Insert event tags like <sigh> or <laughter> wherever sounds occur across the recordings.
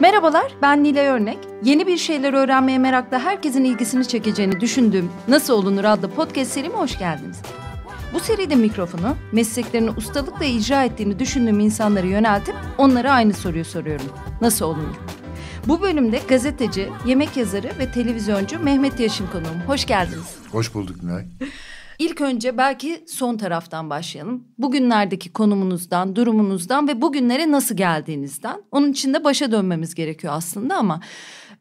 Merhabalar, ben Nilay Örnek. Yeni bir şeyler öğrenmeye merakla herkesin ilgisini çekeceğini düşündüğüm Nasıl Olunur adlı podcast serime hoş geldiniz. Bu seride mikrofonu mesleklerini ustalıkla icra ettiğini düşündüğüm insanlara yöneltip onlara aynı soruyu soruyorum. Nasıl olunur? Bu bölümde gazeteci, yemek yazarı ve televizyoncu Mehmet Yaşın konuğum. Hoş geldiniz. Hoş bulduk Nilay. İlk önce belki son taraftan başlayalım. Bugünlerdeki konumunuzdan, durumunuzdan ve bugünlere nasıl geldiğinizden. Onun için de başa dönmemiz gerekiyor aslında ama...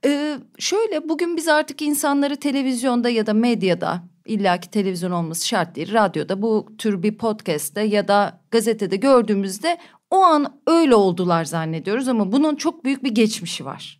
Ee, şöyle bugün biz artık insanları televizyonda ya da medyada illaki televizyon olması şart değil. Radyoda bu tür bir podcast'te ya da gazetede gördüğümüzde o an öyle oldular zannediyoruz ama bunun çok büyük bir geçmişi var.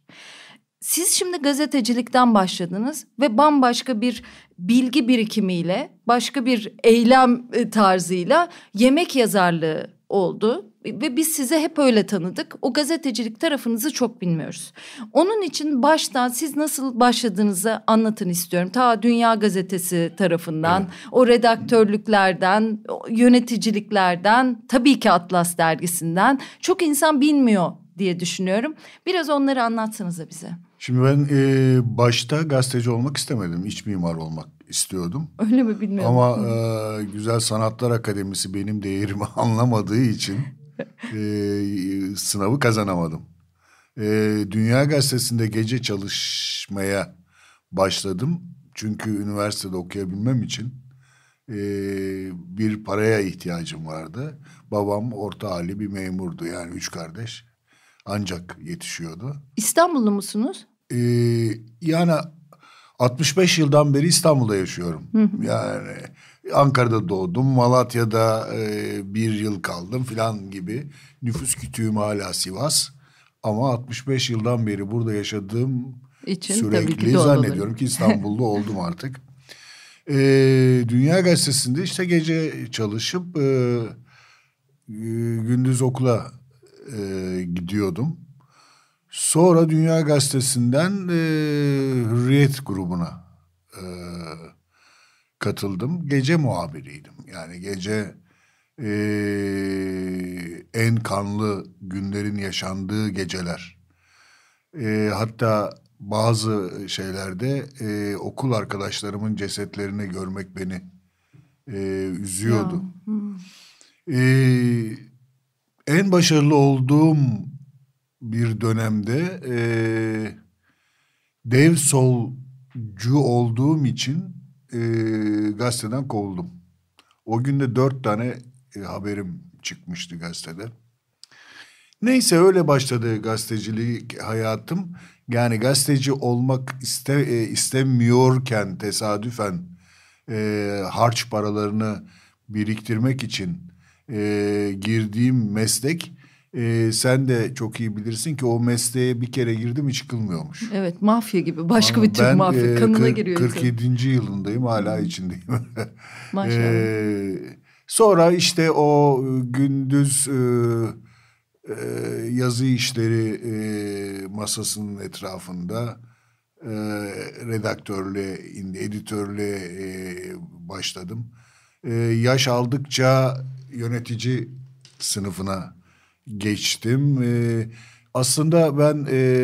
Siz şimdi gazetecilikten başladınız ve bambaşka bir bilgi birikimiyle, başka bir eylem e, tarzıyla yemek yazarlığı oldu ve biz size hep öyle tanıdık. O gazetecilik tarafınızı çok bilmiyoruz. Onun için baştan siz nasıl başladığınızı anlatın istiyorum. Ta Dünya Gazetesi tarafından, evet. o redaktörlüklerden, o yöneticiliklerden, tabii ki Atlas dergisinden çok insan bilmiyor diye düşünüyorum. Biraz onları anlatsanıza bize. Şimdi ben e, başta gazeteci olmak istemedim. İç mimar olmak istiyordum. Öyle mi bilmiyorum. Ama e, Güzel Sanatlar Akademisi benim değerimi <laughs> anlamadığı için e, sınavı kazanamadım. E, Dünya Gazetesi'nde gece çalışmaya başladım. Çünkü üniversitede okuyabilmem için e, bir paraya ihtiyacım vardı. Babam orta hali bir memurdu yani üç kardeş ancak yetişiyordu. İstanbullu musunuz? e, yani 65 yıldan beri İstanbul'da yaşıyorum. Yani Ankara'da doğdum, Malatya'da e, bir yıl kaldım filan gibi. Nüfus kütüğüm hala Sivas. Ama 65 yıldan beri burada yaşadığım için sürekli tabii ki zannediyorum ki <laughs> İstanbullu oldum artık. E, Dünya Gazetesi'nde işte gece çalışıp e, gündüz okula e, gidiyordum. Sonra Dünya Gazetesi'nden e, Hürriyet grubuna e, katıldım. Gece muhabiriydim. Yani gece e, en kanlı günlerin yaşandığı geceler. E, hatta bazı şeylerde e, okul arkadaşlarımın cesetlerini görmek beni e, üzüyordu. Hmm. E, en başarılı olduğum bir dönemde e, dev solcu olduğum için e, gazeteden kovuldum. O günde dört tane e, haberim çıkmıştı gazetede. Neyse öyle başladı gazetecilik hayatım. Yani gazeteci olmak iste, e, istemiyorken tesadüfen e, harç paralarını biriktirmek için e, girdiğim meslek e, sen de çok iyi bilirsin ki o mesleğe bir kere girdi mi çıkılmıyormuş. Evet mafya gibi başka Anladım. bir tür ben, mafya e, kanına giriyor. 47. Insan. yılındayım hala içindeyim. <laughs> Maşallah. E, sonra işte o e, gündüz e, e, yazı işleri e, masasının etrafında e, redaktörlüğe, editörlüğe e, başladım. E, yaş aldıkça yönetici sınıfına geçtim. E, aslında ben e,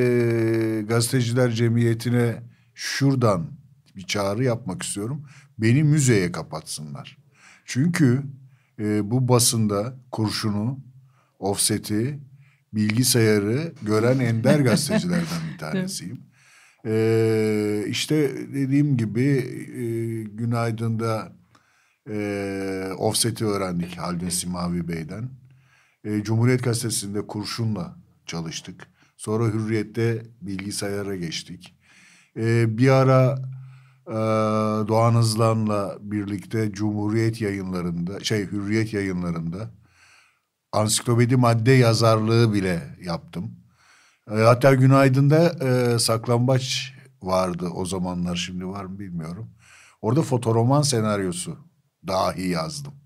gazeteciler cemiyetine şuradan bir çağrı yapmak istiyorum. Beni müzeye kapatsınlar. Çünkü e, bu basında kurşunu, offset'i, bilgisayarı gören ender gazetecilerden bir <laughs> tanesiyim. Ee, işte dediğim gibi e, da e, offset'i öğrendik Haldun Simavi Bey'den e, Cumhuriyet Gazetesi'nde kurşunla çalıştık. Sonra Hürriyet'te bilgisayara geçtik. E, bir ara e, Doğan Hızlan'la birlikte Cumhuriyet yayınlarında, şey Hürriyet yayınlarında ansiklopedi madde yazarlığı bile yaptım. E, hatta Günaydın'da e, saklambaç vardı o zamanlar şimdi var mı bilmiyorum. Orada fotoroman senaryosu dahi yazdım.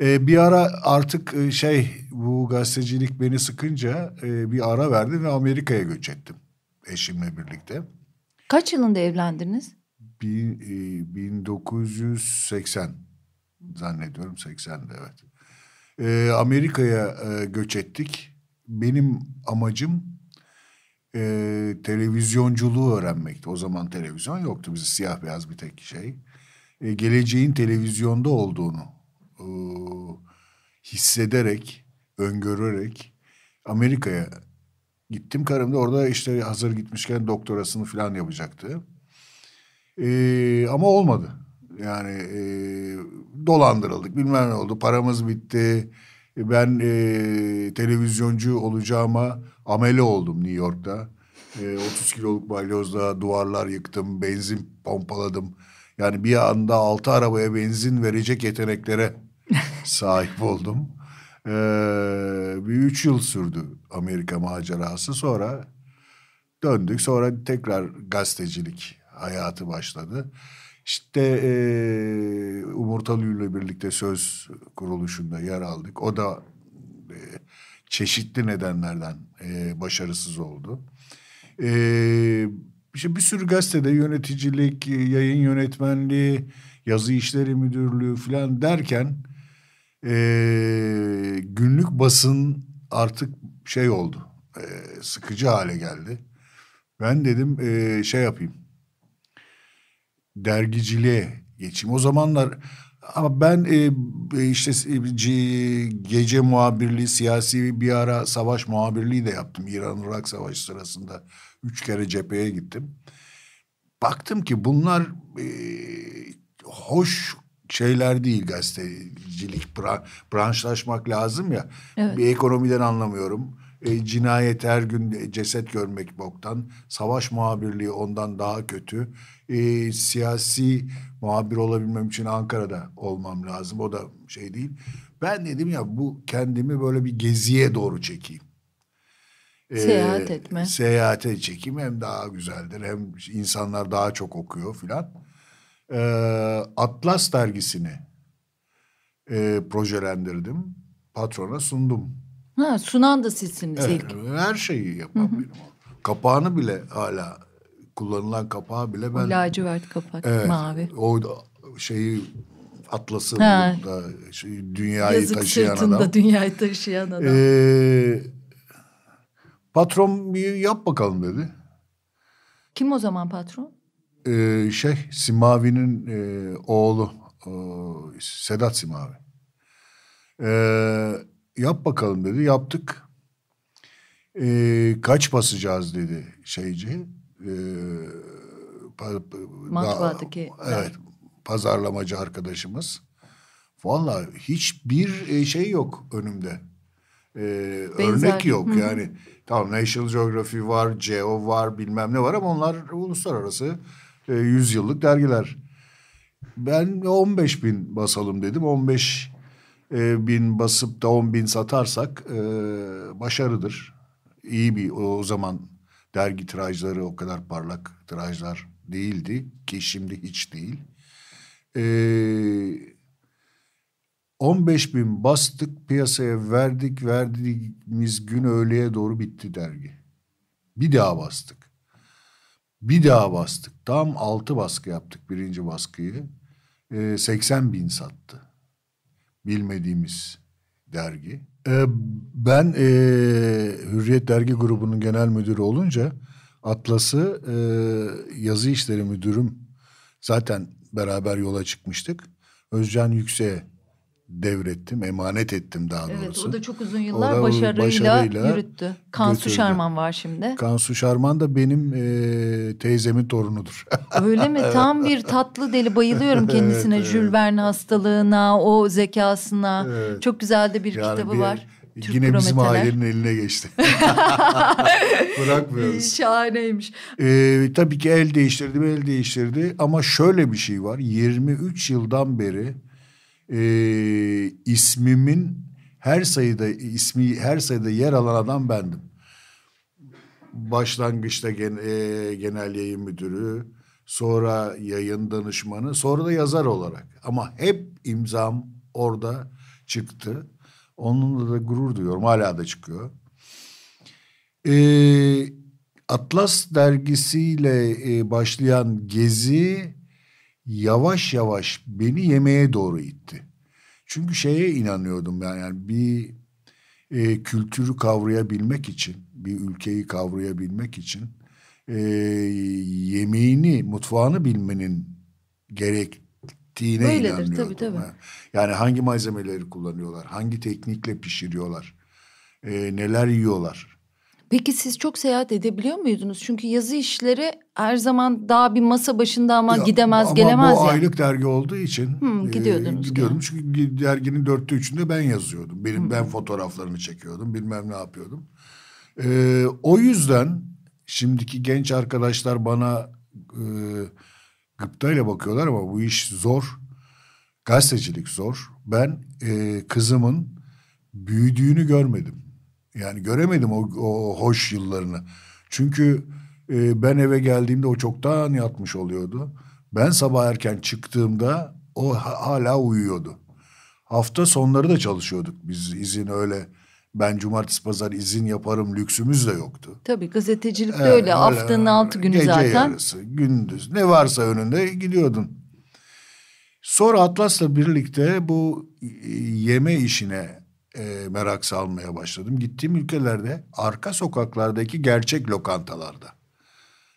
E, bir ara artık e, şey bu gazetecilik beni sıkınca e, bir ara verdim ve Amerika'ya göç ettim eşimle birlikte. Kaç yılında evlendiniz? Bin, e, 1980 zannediyorum 80'de evet. E, Amerika'ya e, göç ettik. Benim amacım e, televizyonculuğu öğrenmekti. O zaman televizyon yoktu bize siyah beyaz bir tek şey. E, geleceğin televizyonda olduğunu e, hissederek, öngörerek Amerika'ya gittim. Karım da orada işte hazır gitmişken doktorasını falan yapacaktı. E, ama olmadı. Yani e, dolandırıldık bilmem ne oldu paramız bitti. E, ben e, televizyoncu olacağıma ameli oldum New York'ta. E, 30 kiloluk balyozla duvarlar yıktım, benzin pompaladım. Yani bir anda altı arabaya benzin verecek yeteneklere <laughs> sahip oldum. Ee, bir üç yıl sürdü Amerika macerası. Sonra döndük. Sonra tekrar gazetecilik hayatı başladı. İşte e, Umurtalı ile birlikte söz kuruluşunda yer aldık. O da e, çeşitli nedenlerden e, başarısız oldu. E, işte bir sürü gazetede yöneticilik, yayın yönetmenliği, yazı işleri müdürlüğü falan derken e, günlük basın artık şey oldu. E, sıkıcı hale geldi. Ben dedim e, şey yapayım. Dergiciliğe geçeyim. O zamanlar ama ben e, e işte e, gece muhabirliği, siyasi bir ara savaş muhabirliği de yaptım. İran-Irak savaşı sırasında üç kere cepheye gittim. Baktım ki bunlar e, hoş şeyler değil gazetecilik bra branşlaşmak lazım ya. Evet. Bir ekonomiden anlamıyorum. E, cinayet her gün ceset görmek boktan. Savaş muhabirliği ondan daha kötü. E, siyasi muhabir olabilmem için Ankara'da olmam lazım. O da şey değil. Ben dedim ya bu kendimi böyle bir geziye doğru çekeyim. E, seyahat etme. Seyahate çekeyim hem daha güzeldir hem insanlar daha çok okuyor filan e, Atlas dergisini e, projelendirdim. Patrona sundum. Ha, sunan da sizsiniz evet, ilk. Her şeyi yapan Kapağını bile hala kullanılan kapağı bile ben... O lacivert kapak evet, mavi. O şeyi atlası ha. da şey, dünyayı Yazık taşıyan adam. Yazık dünyayı taşıyan adam. Ee, patron bir yap bakalım dedi. Kim o zaman patron? e, şey Simavi'nin e, oğlu e, Sedat Simavi. E, yap bakalım dedi yaptık. E, kaç basacağız dedi şeyci. E, Matbaadaki. Evet pazarlamacı arkadaşımız. Vallahi hiçbir e, şey yok önümde. Ee, örnek yok Hı-hı. yani. Tamam National Geography var, Geo var, bilmem ne var ama onlar uluslararası e, 100 yıllık dergiler. Ben 15 bin basalım dedim. 15 e, bin basıp da 10 bin satarsak e, başarıdır. İyi bir o, o zaman dergi tirajları o kadar parlak tirajlar değildi ki şimdi hiç değil. Eee 15 bin bastık piyasaya verdik verdiğimiz gün öğleye doğru bitti dergi. Bir daha bastık. Bir daha bastık. Tam altı baskı yaptık birinci baskıyı. E, ee, 80 bin sattı. Bilmediğimiz dergi. E, ben e, Hürriyet Dergi Grubu'nun genel müdürü olunca Atlas'ı e, yazı işleri müdürüm zaten beraber yola çıkmıştık. Özcan Yüksek'e devrettim, emanet ettim daha evet, doğrusu. Evet, o da çok uzun yıllar Ora, başarıyla, başarıyla yürüttü. Kansu götürdü. Şarman var şimdi. Kansu Şarman da benim e, teyzemin torunudur. <laughs> Öyle mi? Tam bir tatlı deli. Bayılıyorum <laughs> kendisine. evet, Jules Verne hastalığına, o zekasına. Evet. Çok güzel de bir yani kitabı bir, var. Türk Yine bizim ailenin eline geçti. <laughs> Bırakmıyoruz. Şahaneymiş. Ee, tabii ki el değiştirdi, el değiştirdi. Ama şöyle bir şey var. 23 yıldan beri e, ismimin her sayıda ismi her sayıda yer alan adam bendim. Başlangıçta gen, e, genel yayın müdürü, sonra yayın danışmanı, sonra da yazar olarak. Ama hep imzam orada çıktı. Onunla da gurur duyuyorum. Hala da çıkıyor. Ee, Atlas dergisiyle e, başlayan gezi yavaş yavaş beni yemeğe doğru itti. Çünkü şeye inanıyordum ben yani bir e, kültürü kavrayabilmek için, bir ülkeyi kavrayabilmek için e, yemeğini, mutfağını bilmenin gerektiğine Böyledir, inanıyordum. Tabii, tabii. Yani hangi malzemeleri kullanıyorlar, hangi teknikle pişiriyorlar, e, neler yiyorlar Peki siz çok seyahat edebiliyor muydunuz? Çünkü yazı işleri her zaman daha bir masa başında ama ya, gidemez ama gelemez. Ama bu aylık dergi olduğu için hmm, gidiyordunuz. E, gidiyordum yani. çünkü derginin dörtte üçünde ben yazıyordum. Benim ben fotoğraflarını çekiyordum bilmem ne yapıyordum. E, o yüzden şimdiki genç arkadaşlar bana e, gıptayla bakıyorlar ama bu iş zor. Gazetecilik zor. Ben e, kızımın büyüdüğünü görmedim. Yani göremedim o, o hoş yıllarını. Çünkü e, ben eve geldiğimde o çoktan yatmış oluyordu. Ben sabah erken çıktığımda o hala uyuyordu. Hafta sonları da çalışıyorduk biz izin öyle. Ben cumartesi pazar izin yaparım lüksümüz de yoktu. Tabii gazetecilik de ee, öyle. Haftanın altı günü gece zaten. Gece yarısı, gündüz ne varsa önünde gidiyordun. Sonra Atlas'la birlikte bu e, yeme işine e, merak salmaya başladım. Gittiğim ülkelerde arka sokaklardaki gerçek lokantalarda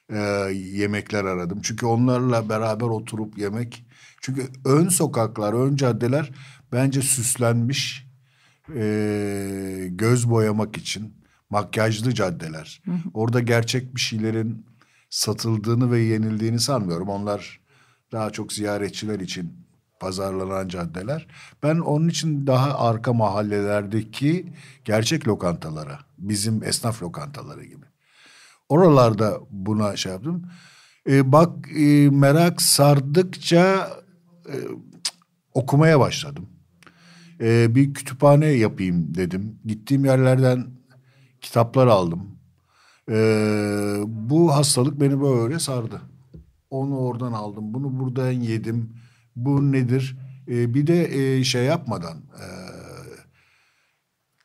e, yemekler aradım. Çünkü onlarla beraber oturup yemek. Çünkü ön sokaklar, ön caddeler bence süslenmiş e, göz boyamak için makyajlı caddeler. Orada gerçek bir şeylerin satıldığını ve yenildiğini sanmıyorum. Onlar daha çok ziyaretçiler için pazarlanan caddeler. Ben onun için daha arka mahallelerdeki gerçek lokantalara, bizim esnaf lokantaları gibi. Oralarda buna şey yaptım. Ee, bak e, merak sardıkça e, okumaya başladım. Ee, bir kütüphane yapayım dedim. Gittiğim yerlerden kitaplar aldım. Ee, bu hastalık beni böyle sardı. Onu oradan aldım, bunu buradan yedim bu nedir? E, bir de e, şey yapmadan e,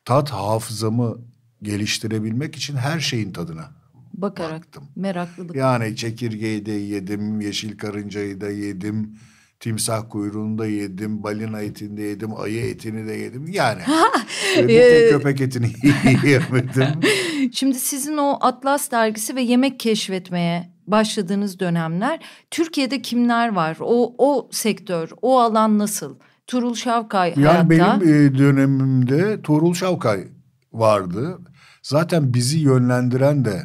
tat hafızamı geliştirebilmek için her şeyin tadına bakarak baktım. meraklılık. Yani çekirgeyi de yedim, yeşil karıncayı da yedim, timsah kuyruğunu da yedim, balina etini de yedim, ayı etini de yedim. Yani <laughs> e, bir e, köpek etini <laughs> yemedim. <laughs> Şimdi sizin o Atlas dergisi ve yemek keşfetmeye başladığınız dönemler Türkiye'de kimler var? O o sektör, o alan nasıl? Turul Şavkay yani hayatta. Yani benim e, dönemimde Turul Şavkay vardı. Zaten bizi yönlendiren de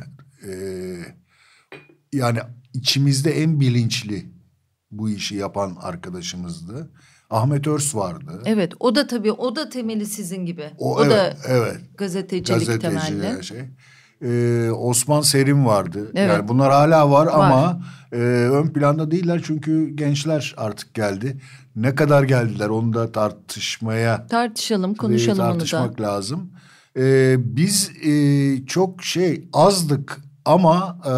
e, yani içimizde en bilinçli bu işi yapan arkadaşımızdı. Ahmet Örs vardı. Evet o da tabii o da temeli sizin gibi. O, o evet, da evet. gazetecilik gazeteci temelli. Şey e, Osman Serim vardı. Evet. Yani bunlar hala var, var. ama e, ön planda değiller çünkü gençler artık geldi. Ne kadar geldiler onu da tartışmaya tartışalım, konuşalım e, tartışmak onu da. lazım. E, biz e, çok şey azdık ama e,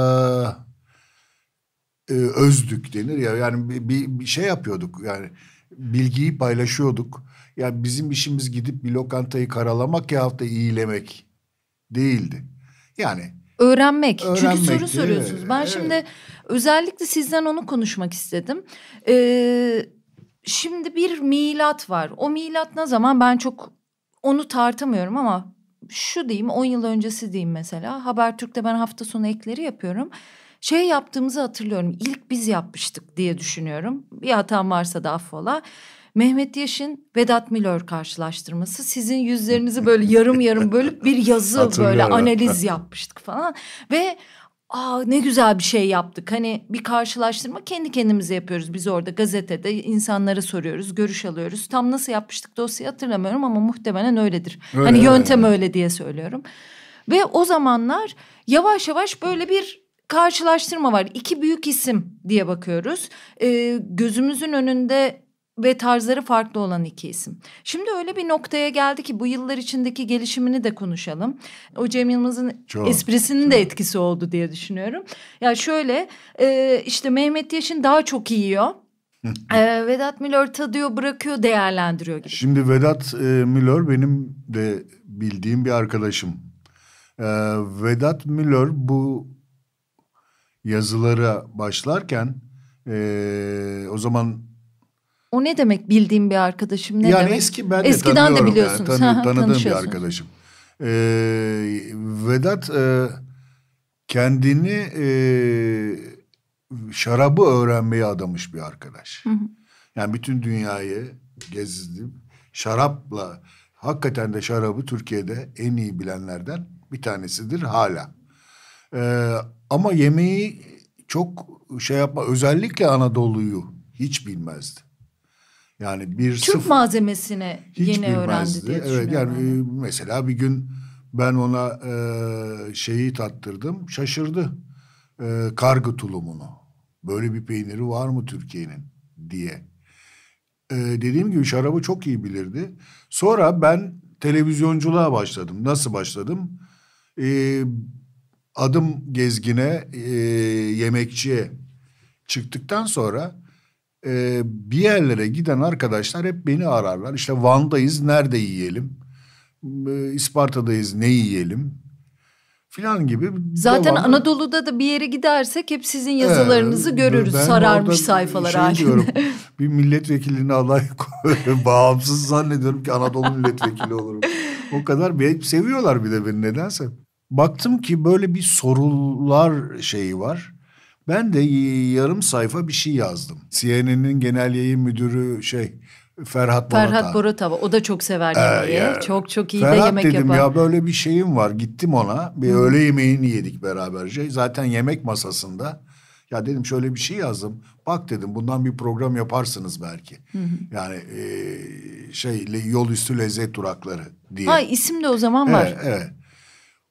e özdük denir ya. Yani bir, bir şey yapıyorduk yani bilgiyi paylaşıyorduk. Yani bizim işimiz gidip bir lokantayı karalamak ya da iyilemek değildi. Yani öğrenmek. öğrenmek Çünkü soru değil soruyorsunuz. Ben evet. şimdi özellikle sizden onu konuşmak istedim. Ee, şimdi bir milat var. O milat ne zaman ben çok onu tartamıyorum ama şu diyeyim 10 yıl öncesi diyeyim mesela. Habertürk'te ben hafta sonu ekleri yapıyorum. Şey yaptığımızı hatırlıyorum. İlk biz yapmıştık diye düşünüyorum. Bir hatam varsa da affola. Mehmet Yaş'ın Vedat Milor karşılaştırması sizin yüzlerinizi böyle yarım yarım bölüp bir yazı böyle analiz yapmıştık falan ve Aa ne güzel bir şey yaptık. Hani bir karşılaştırma kendi kendimize yapıyoruz. Biz orada gazetede insanlara soruyoruz, görüş alıyoruz. Tam nasıl yapmıştık dosyayı hatırlamıyorum ama muhtemelen öyledir. Öyle, hani yöntem öyle. öyle diye söylüyorum. Ve o zamanlar yavaş yavaş böyle bir karşılaştırma var. İki büyük isim diye bakıyoruz. Ee, gözümüzün önünde ve tarzları farklı olan iki isim. Şimdi öyle bir noktaya geldi ki bu yıllar içindeki gelişimini de konuşalım. O Cem Yılmaz'ın çok, esprisinin çok. de etkisi oldu diye düşünüyorum. Ya yani şöyle e, işte Mehmet Yaşın daha çok yiyor. <laughs> e, Vedat Milor tadıyor, bırakıyor, değerlendiriyor gibi. Şimdi Vedat e, Milor benim de bildiğim bir arkadaşım. E, Vedat Milor bu yazılara başlarken e, o zaman o ne demek bildiğim bir arkadaşım ne yani demek? Yani eski ben de Eskiden de biliyorsunuz. Yani, tanı, tanıdığım bir arkadaşım. Ee, Vedat e, kendini e, şarabı öğrenmeye adamış bir arkadaş. Hı hı. Yani bütün dünyayı gezdim. Şarapla hakikaten de şarabı Türkiye'de en iyi bilenlerden bir tanesidir hala. Ee, ama yemeği çok şey yapma özellikle Anadolu'yu hiç bilmezdi. Yani bir Türk malzemesine malzemesini yeni bilmezdi. öğrendi diye Evet yani ben. mesela bir gün ben ona e, şeyi tattırdım şaşırdı. E, kargı tulumunu. Böyle bir peyniri var mı Türkiye'nin diye. E, dediğim gibi şarabı çok iyi bilirdi. Sonra ben televizyonculuğa başladım. Nasıl başladım? E, adım gezgine, e, yemekçiye çıktıktan sonra e, bir yerlere giden arkadaşlar hep beni ararlar. İşte Van'dayız nerede yiyelim? E, İsparta'dayız ne yiyelim? Filan gibi. Zaten devamlı. Anadolu'da da bir yere gidersek hep sizin yazılarınızı ee, görürüz sararmış sayfalar şey halinde. <laughs> bir milletvekilini aday <laughs> bağımsız zannediyorum ki Anadolu milletvekili olurum. O kadar bir, seviyorlar bir de beni nedense. Baktım ki böyle bir sorular şeyi var ben de yarım sayfa bir şey yazdım. CNN'in genel yayın müdürü şey Ferhat Borata. Ferhat Boratava o da çok sever ee, yemeği. Ee, ya. Çok çok iyi Ferhat de yemek dedim, yapar. Ferhat dedim ya böyle bir şeyim var. Gittim ona. Bir hmm. öğle yemeğini yedik beraberce. Zaten yemek masasında. Ya dedim şöyle bir şey yazdım. Bak dedim bundan bir program yaparsınız belki. Hı hı. Yani e, şey yol üstü lezzet durakları diye. Ha isim de o zaman evet, var. Evet.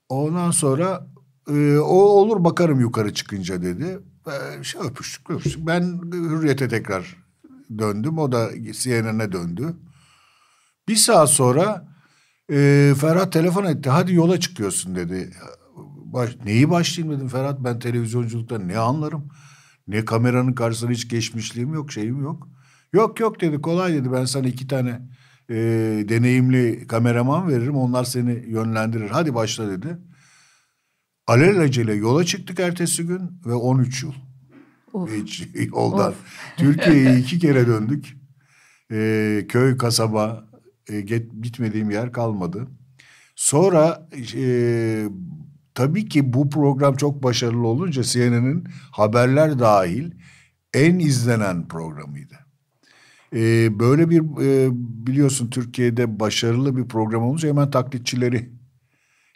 Ondan sonra ee, o olur bakarım yukarı çıkınca dedi. Ee, şey öpüştük, öpüştük. Ben Hürriyet'e tekrar döndüm. O da CNN'e döndü. Bir saat sonra e, Ferhat telefon etti. Hadi yola çıkıyorsun dedi. Baş, neyi başlayayım dedim Ferhat. Ben televizyonculukta ne anlarım? Ne kameranın karşısına hiç geçmişliğim yok, şeyim yok. Yok yok dedi kolay dedi. Ben sana iki tane e, deneyimli kameraman veririm. Onlar seni yönlendirir. Hadi başla dedi. Alelacele yola çıktık ertesi gün ve 13 yıl. Of. Hiç yoldan. Türkiye'ye <laughs> iki kere döndük. Ee, köy, kasaba, e, get, gitmediğim yer kalmadı. Sonra e, tabii ki bu program çok başarılı olunca CNN'in haberler dahil en izlenen programıydı. Ee, böyle bir e, biliyorsun Türkiye'de başarılı bir program olunca hemen taklitçileri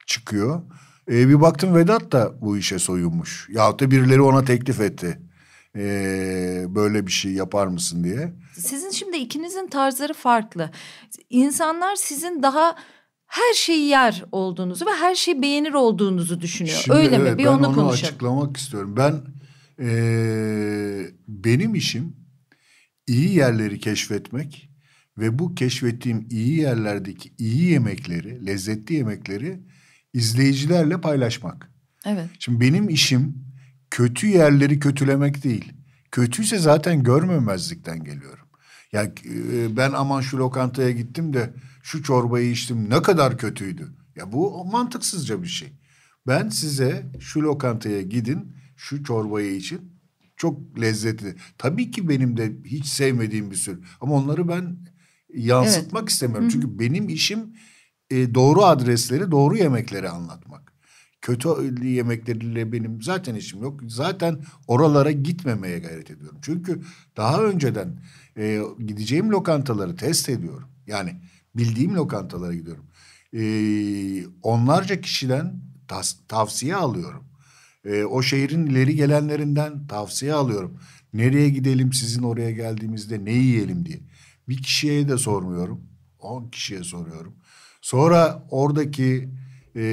çıkıyor. E, bir baktım Vedat da bu işe soyunmuş. Yahut da birileri ona teklif etti. E, böyle bir şey yapar mısın diye. Sizin şimdi ikinizin tarzları farklı. İnsanlar sizin daha her şeyi yer olduğunuzu ve her şeyi beğenir olduğunuzu düşünüyor. Şimdi, Öyle evet, mi? Bir ben onu, onu konuşalım. açıklamak istiyorum. Ben e, benim işim iyi yerleri keşfetmek ve bu keşfettiğim iyi yerlerdeki iyi yemekleri, lezzetli yemekleri izleyicilerle paylaşmak. Evet. Şimdi benim işim kötü yerleri kötülemek değil. Kötüyse zaten görmemezlikten geliyorum. Ya e, ben aman şu lokantaya gittim de şu çorbayı içtim ne kadar kötüydü. Ya bu mantıksızca bir şey. Ben size şu lokantaya gidin şu çorbayı için çok lezzetli. Tabii ki benim de hiç sevmediğim bir sürü ama onları ben yansıtmak evet. istemiyorum. Hı-hı. Çünkü benim işim e, doğru adresleri, doğru yemekleri anlatmak. Kötü yemekleriyle benim zaten işim yok. Zaten oralara gitmemeye gayret ediyorum. Çünkü daha önceden e, gideceğim lokantaları test ediyorum. Yani bildiğim lokantalara gidiyorum. E, onlarca kişiden tas, tavsiye alıyorum. E, o şehrin ileri gelenlerinden tavsiye alıyorum. Nereye gidelim sizin oraya geldiğimizde ne yiyelim diye. Bir kişiye de sormuyorum. On kişiye soruyorum. Sonra oradaki e,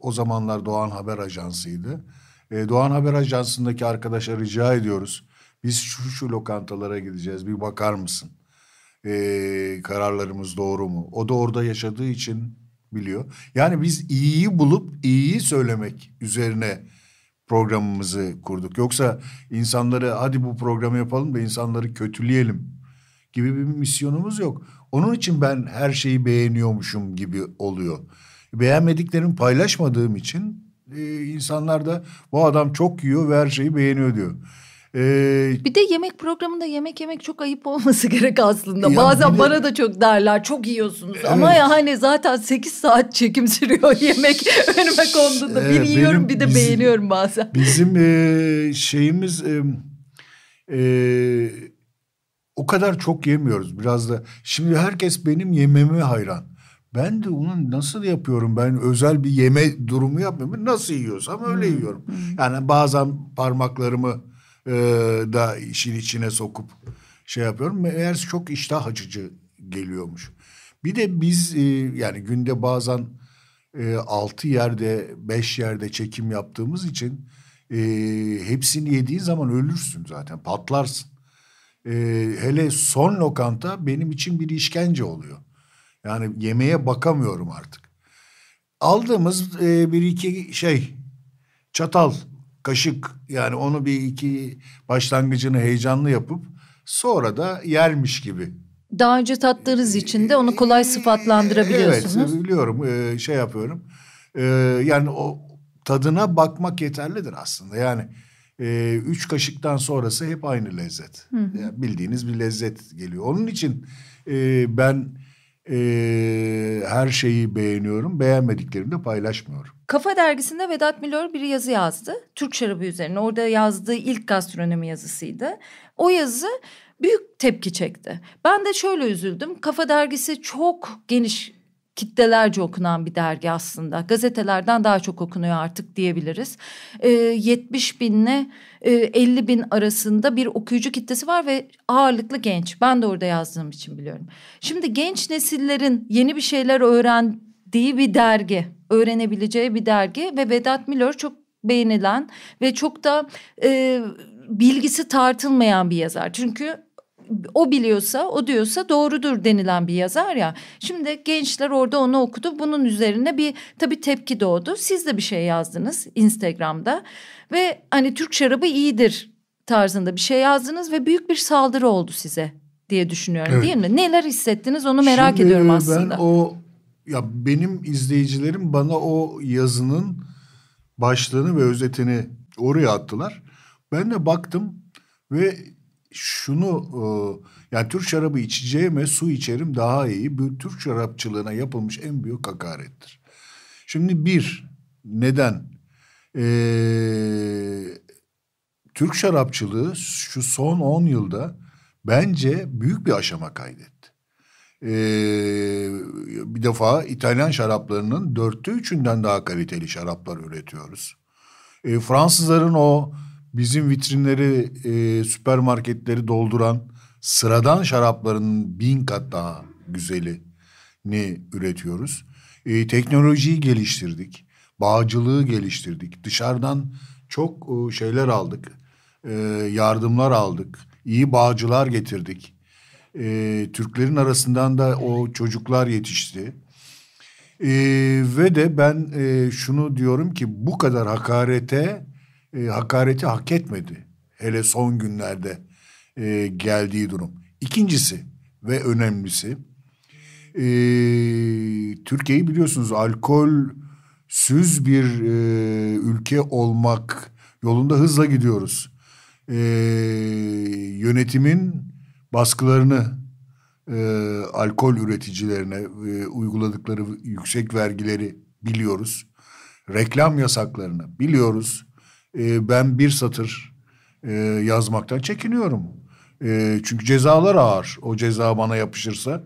o zamanlar Doğan Haber Ajansı'ydı. E, Doğan Haber Ajansı'ndaki arkadaşa rica ediyoruz. Biz şu şu lokantalara gideceğiz bir bakar mısın? E, kararlarımız doğru mu? O da orada yaşadığı için biliyor. Yani biz iyiyi bulup iyiyi söylemek üzerine programımızı kurduk. Yoksa insanları hadi bu programı yapalım da insanları kötüleyelim gibi bir misyonumuz yok. Onun için ben her şeyi beğeniyormuşum gibi oluyor. Beğenmediklerimi paylaşmadığım için e, insanlar da bu adam çok yiyor ve her şeyi beğeniyor diyor. Ee, bir de yemek programında yemek yemek çok ayıp olması <laughs> gerek aslında. Ya Bazen de, bana da çok derler çok yiyorsunuz evet. ama yani zaten sekiz saat çekim sürüyor <laughs> yemek <laughs> önüme kondu da bir benim, yiyorum bir de bizim, beğeniyorum bazen. Bizim e, şeyimiz e, e, o kadar çok yemiyoruz biraz da. Şimdi herkes benim yememe hayran. Ben de onun nasıl yapıyorum ben özel bir yeme durumu yapmıyorum. Nasıl yiyorsam öyle hmm. yiyorum. Hmm. Yani bazen parmaklarımı e, da işin içine sokup şey yapıyorum. Eğer çok iştah açıcı geliyormuş. Bir de biz e, yani günde bazen e, altı yerde beş yerde çekim yaptığımız için e, hepsini yediğin zaman ölürsün zaten patlarsın e, hele son lokanta benim için bir işkence oluyor. Yani yemeğe bakamıyorum artık. Aldığımız e, bir iki şey çatal, kaşık yani onu bir iki başlangıcını heyecanlı yapıp sonra da yermiş gibi. Daha önce tattığınız ee, için de e, onu kolay e, sıfatlandırabiliyorsunuz. Evet biliyorum e, şey yapıyorum. yani o tadına bakmak yeterlidir aslında yani e, üç kaşıktan sonrası hep aynı lezzet. Hı Yani bildiğiniz bir lezzet geliyor. Onun için e, ben e, her şeyi beğeniyorum, beğenmediklerimi de paylaşmıyorum. Kafa dergisinde Vedat Milor bir yazı yazdı. Türk şarabı üzerine. Orada yazdığı ilk gastronomi yazısıydı. O yazı büyük tepki çekti. Ben de şöyle üzüldüm. Kafa dergisi çok geniş kitlelerce okunan bir dergi aslında. Gazetelerden daha çok okunuyor artık diyebiliriz. E, ee, 70 binle e, 50 bin arasında bir okuyucu kitlesi var ve ağırlıklı genç. Ben de orada yazdığım için biliyorum. Şimdi genç nesillerin yeni bir şeyler öğrendiği bir dergi, öğrenebileceği bir dergi ve Vedat Milor çok beğenilen ve çok da e, bilgisi tartılmayan bir yazar. Çünkü o biliyorsa, o diyorsa doğrudur denilen bir yazar ya. Şimdi gençler orada onu okudu. Bunun üzerine bir tabii tepki doğdu. Siz de bir şey yazdınız Instagram'da ve hani Türk şarabı iyidir tarzında bir şey yazdınız ve büyük bir saldırı oldu size diye düşünüyorum evet. değil mi? Neler hissettiniz onu merak Şimdi ediyorum aslında. Ben o ya benim izleyicilerim bana o yazının başlığını ve özetini oraya attılar. Ben de baktım ve şunu e, yani Türk şarabı içeceğime su içerim daha iyi. Bu Türk şarapçılığına yapılmış en büyük hakarettir. Şimdi bir neden e, Türk şarapçılığı şu son 10 yılda bence büyük bir aşama kaydetti. Ee, bir defa İtalyan şaraplarının dörtte üçünden daha kaliteli şaraplar üretiyoruz. Ee, Fransızların o bizim vitrinleri, e, süpermarketleri dolduran sıradan şarapların bin kat daha güzeli güzelini üretiyoruz. E, teknolojiyi geliştirdik, bağcılığı geliştirdik. Dışarıdan çok e, şeyler aldık, e, yardımlar aldık, iyi bağcılar getirdik. E, Türklerin arasından da o çocuklar yetişti. E, ve de ben e, şunu diyorum ki bu kadar hakarete e, hakareti hak etmedi. Hele son günlerde e, geldiği durum. İkincisi ve önemlisi e, Türkiye'yi biliyorsunuz alkolsüz bir e, ülke olmak yolunda hızla gidiyoruz. E, yönetimin baskılarını e, alkol üreticilerine e, uyguladıkları yüksek vergileri biliyoruz. Reklam yasaklarını biliyoruz e, ben bir satır e, yazmaktan çekiniyorum. E, çünkü cezalar ağır. O ceza bana yapışırsa.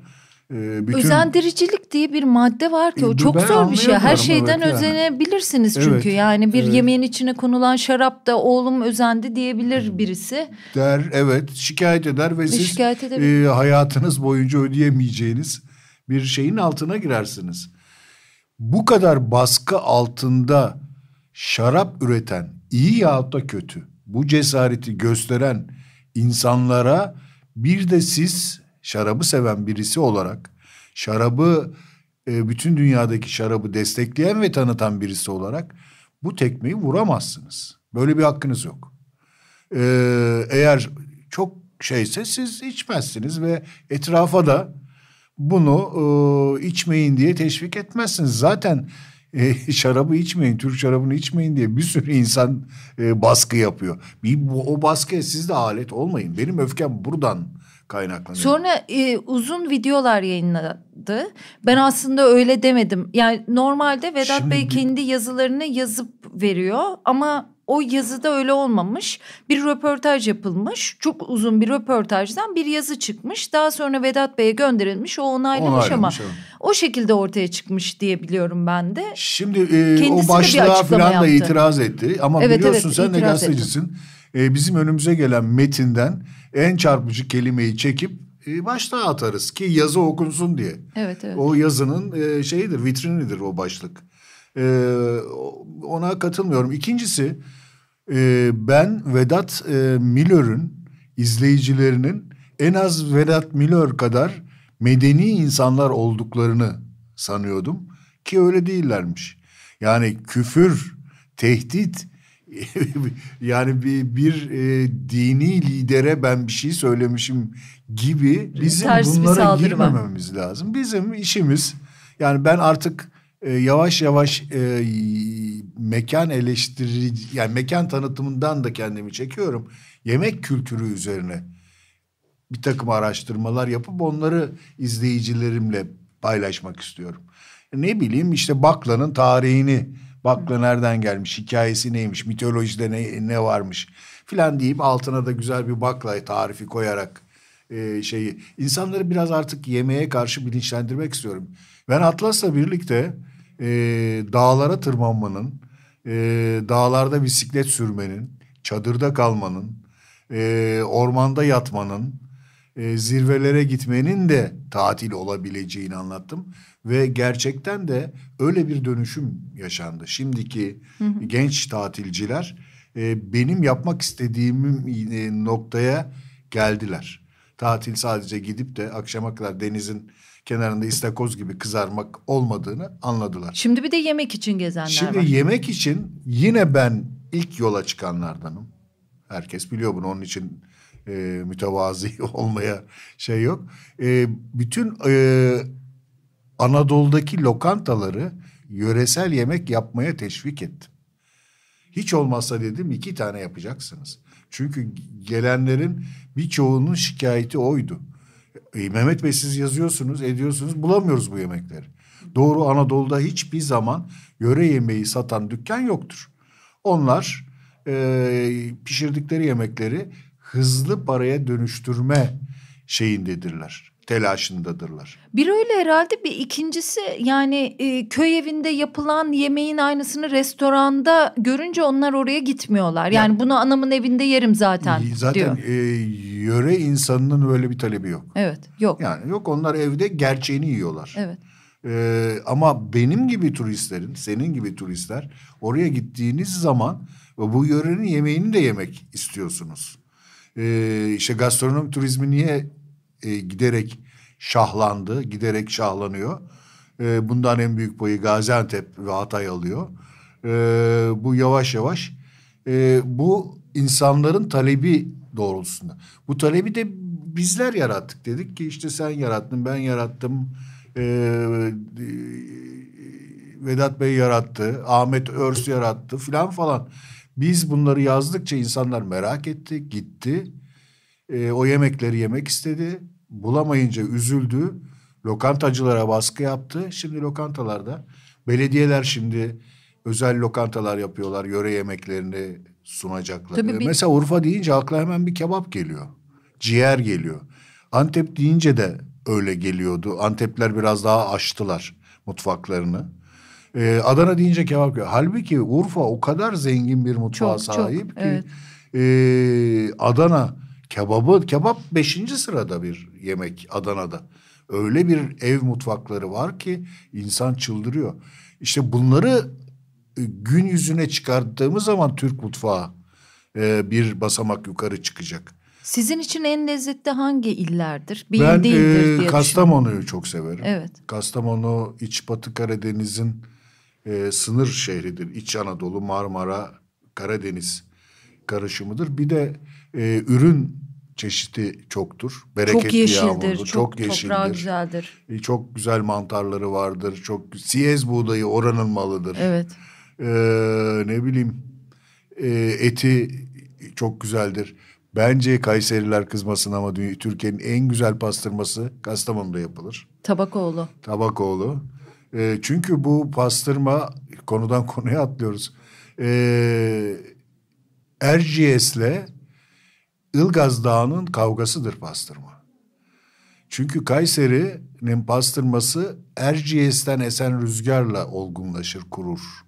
E, bütün... Özendiricilik diye bir madde var ki o e, çok zor bir şey. Her şeyden evet, özenebilirsiniz yani. çünkü. yani bir evet. yemeğin içine konulan şarap da oğlum özendi diyebilir hmm. birisi. Der evet şikayet eder ve, ve siz e, hayatınız boyunca ödeyemeyeceğiniz bir şeyin altına girersiniz. Bu kadar baskı altında şarap üreten iyi yahut da kötü bu cesareti gösteren insanlara bir de siz şarabı seven birisi olarak şarabı e, bütün dünyadaki şarabı destekleyen ve tanıtan birisi olarak bu tekmeyi vuramazsınız. Böyle bir hakkınız yok. E, eğer çok şeyse siz içmezsiniz ve etrafa da bunu e, içmeyin diye teşvik etmezsiniz. Zaten e, şarabı içmeyin, Türk şarabını içmeyin diye bir sürü insan e, baskı yapıyor. Bir, bu, o baskıya siz de alet olmayın. Benim öfkem buradan kaynaklanıyor. Sonra e, uzun videolar yayınladı. Ben aslında öyle demedim. Yani normalde Vedat Şimdi... Bey kendi yazılarını yazıp veriyor ama o yazıda öyle olmamış. Bir röportaj yapılmış. Çok uzun bir röportajdan bir yazı çıkmış. Daha sonra Vedat Bey'e gönderilmiş. O onaylamış, ama o şekilde ortaya çıkmış diyebiliyorum ben de. Şimdi e, Kendisi o başlığa falan yaptı. da itiraz etti. Ama evet, biliyorsun evet, sen de gazetecisin. E, bizim önümüze gelen metinden en çarpıcı kelimeyi çekip e, başlığa atarız ki yazı okunsun diye. Evet, evet. O yazının e, şeyidir, vitrinidir o başlık. E, ona katılmıyorum. İkincisi e, ben Vedat e, Milor'un izleyicilerinin en az Vedat Milor kadar medeni insanlar olduklarını sanıyordum ki öyle değillermiş. Yani küfür, tehdit <laughs> yani bir, bir e, dini lidere ben bir şey söylemişim gibi bizim Ters bunlara girmememiz lazım. Bizim işimiz yani ben artık e, yavaş yavaş e, mekan eleştirici yani mekan tanıtımından da kendimi çekiyorum. Yemek kültürü üzerine bir takım araştırmalar yapıp onları izleyicilerimle paylaşmak istiyorum. Ne bileyim işte baklanın tarihini, bakla nereden gelmiş, hikayesi neymiş, mitolojide ne, ne varmış filan deyip altına da güzel bir bakla tarifi koyarak e, şeyi insanları biraz artık yemeğe karşı bilinçlendirmek istiyorum. Ben Atlas'la birlikte e, dağlara tırmanmanın, e, dağlarda bisiklet sürmenin, çadırda kalmanın, e, ormanda yatmanın, e, zirvelere gitmenin de tatil olabileceğini anlattım. Ve gerçekten de öyle bir dönüşüm yaşandı. Şimdiki hı hı. genç tatilciler e, benim yapmak istediğim e, noktaya geldiler. Tatil sadece gidip de akşama kadar denizin kenarında istakoz gibi kızarmak olmadığını anladılar. Şimdi bir de yemek için gezenler Şimdi var. Şimdi yemek için yine ben ilk yola çıkanlardanım. Herkes biliyor bunu onun için e, mütevazi <laughs> olmaya şey yok. E, bütün e, Anadolu'daki lokantaları yöresel yemek yapmaya teşvik ettim. Hiç olmazsa dedim iki tane yapacaksınız. Çünkü gelenlerin birçoğunun şikayeti oydu. E, Mehmet Bey siz yazıyorsunuz, ediyorsunuz, bulamıyoruz bu yemekleri. Doğru Anadolu'da hiçbir zaman yöre yemeği satan dükkan yoktur. Onlar e, pişirdikleri yemekleri hızlı paraya dönüştürme şeyindedirler telaşındadırlar. Bir öyle herhalde bir ikincisi yani e, köy evinde yapılan yemeğin aynısını restoranda görünce onlar oraya gitmiyorlar. Yani, yani bunu anamın evinde yerim zaten, zaten diyor. Zaten yöre insanının böyle bir talebi yok. Evet yok. Yani yok onlar evde gerçeğini yiyorlar. Evet. Ee, ama benim gibi turistlerin, senin gibi turistler oraya gittiğiniz zaman bu yörenin yemeğini de yemek istiyorsunuz. Ee, işte gastronomi turizmi niye e, giderek şahlandı, giderek şahlanıyor? Ee, bundan en büyük payı Gaziantep ve Hatay alıyor. Ee, bu yavaş yavaş e, bu insanların talebi doğrultusunda. Bu talebi de bizler yarattık dedik ki işte sen yarattın ben yarattım. Ee, Vedat Bey yarattı, Ahmet Örs yarattı filan falan. Biz bunları yazdıkça insanlar merak etti, gitti. E, o yemekleri yemek istedi. Bulamayınca üzüldü. Lokantacılara baskı yaptı. Şimdi lokantalarda belediyeler şimdi özel lokantalar yapıyorlar. Yöre yemeklerini sunacaklar. Tabii bir... Mesela Urfa deyince akla hemen bir kebap geliyor. Ciğer geliyor. Antep deyince de öyle geliyordu. Antepler biraz daha açtılar mutfaklarını. Ee, Adana deyince kebap geliyor. Halbuki Urfa o kadar zengin bir mutfağa çok, sahip çok, ki... Evet. E, Adana kebabı, kebap beşinci sırada bir yemek Adana'da. Öyle bir ev mutfakları var ki insan çıldırıyor. İşte bunları gün yüzüne çıkardığımız zaman Türk mutfağı e, bir basamak yukarı çıkacak. Sizin için en lezzetli hangi illerdir? Bir ben il e, diye Kastamonu'yu çok severim. Evet. Kastamonu İç Batı Karadeniz'in e, sınır şehridir. İç Anadolu, Marmara, Karadeniz karışımıdır. Bir de e, ürün çeşidi çoktur. Bereketli çok yeşildir, çok, çok yeşildir. Toprağı güzeldir. E, çok güzel mantarları vardır. Çok siyez buğdayı oranın malıdır. Evet. Ee, ne bileyim e, eti çok güzeldir. Bence Kayseriler kızmasın ama Türkiye'nin en güzel pastırması Kastamonu'da yapılır. Tabakoğlu. Tabakoğlu. E, çünkü bu pastırma konudan <laughs> konuya atlıyoruz. E, Erciyes'le Ilgaz Dağı'nın kavgasıdır pastırma. Çünkü Kayseri'nin pastırması Erciyes'ten esen rüzgarla olgunlaşır, kurur.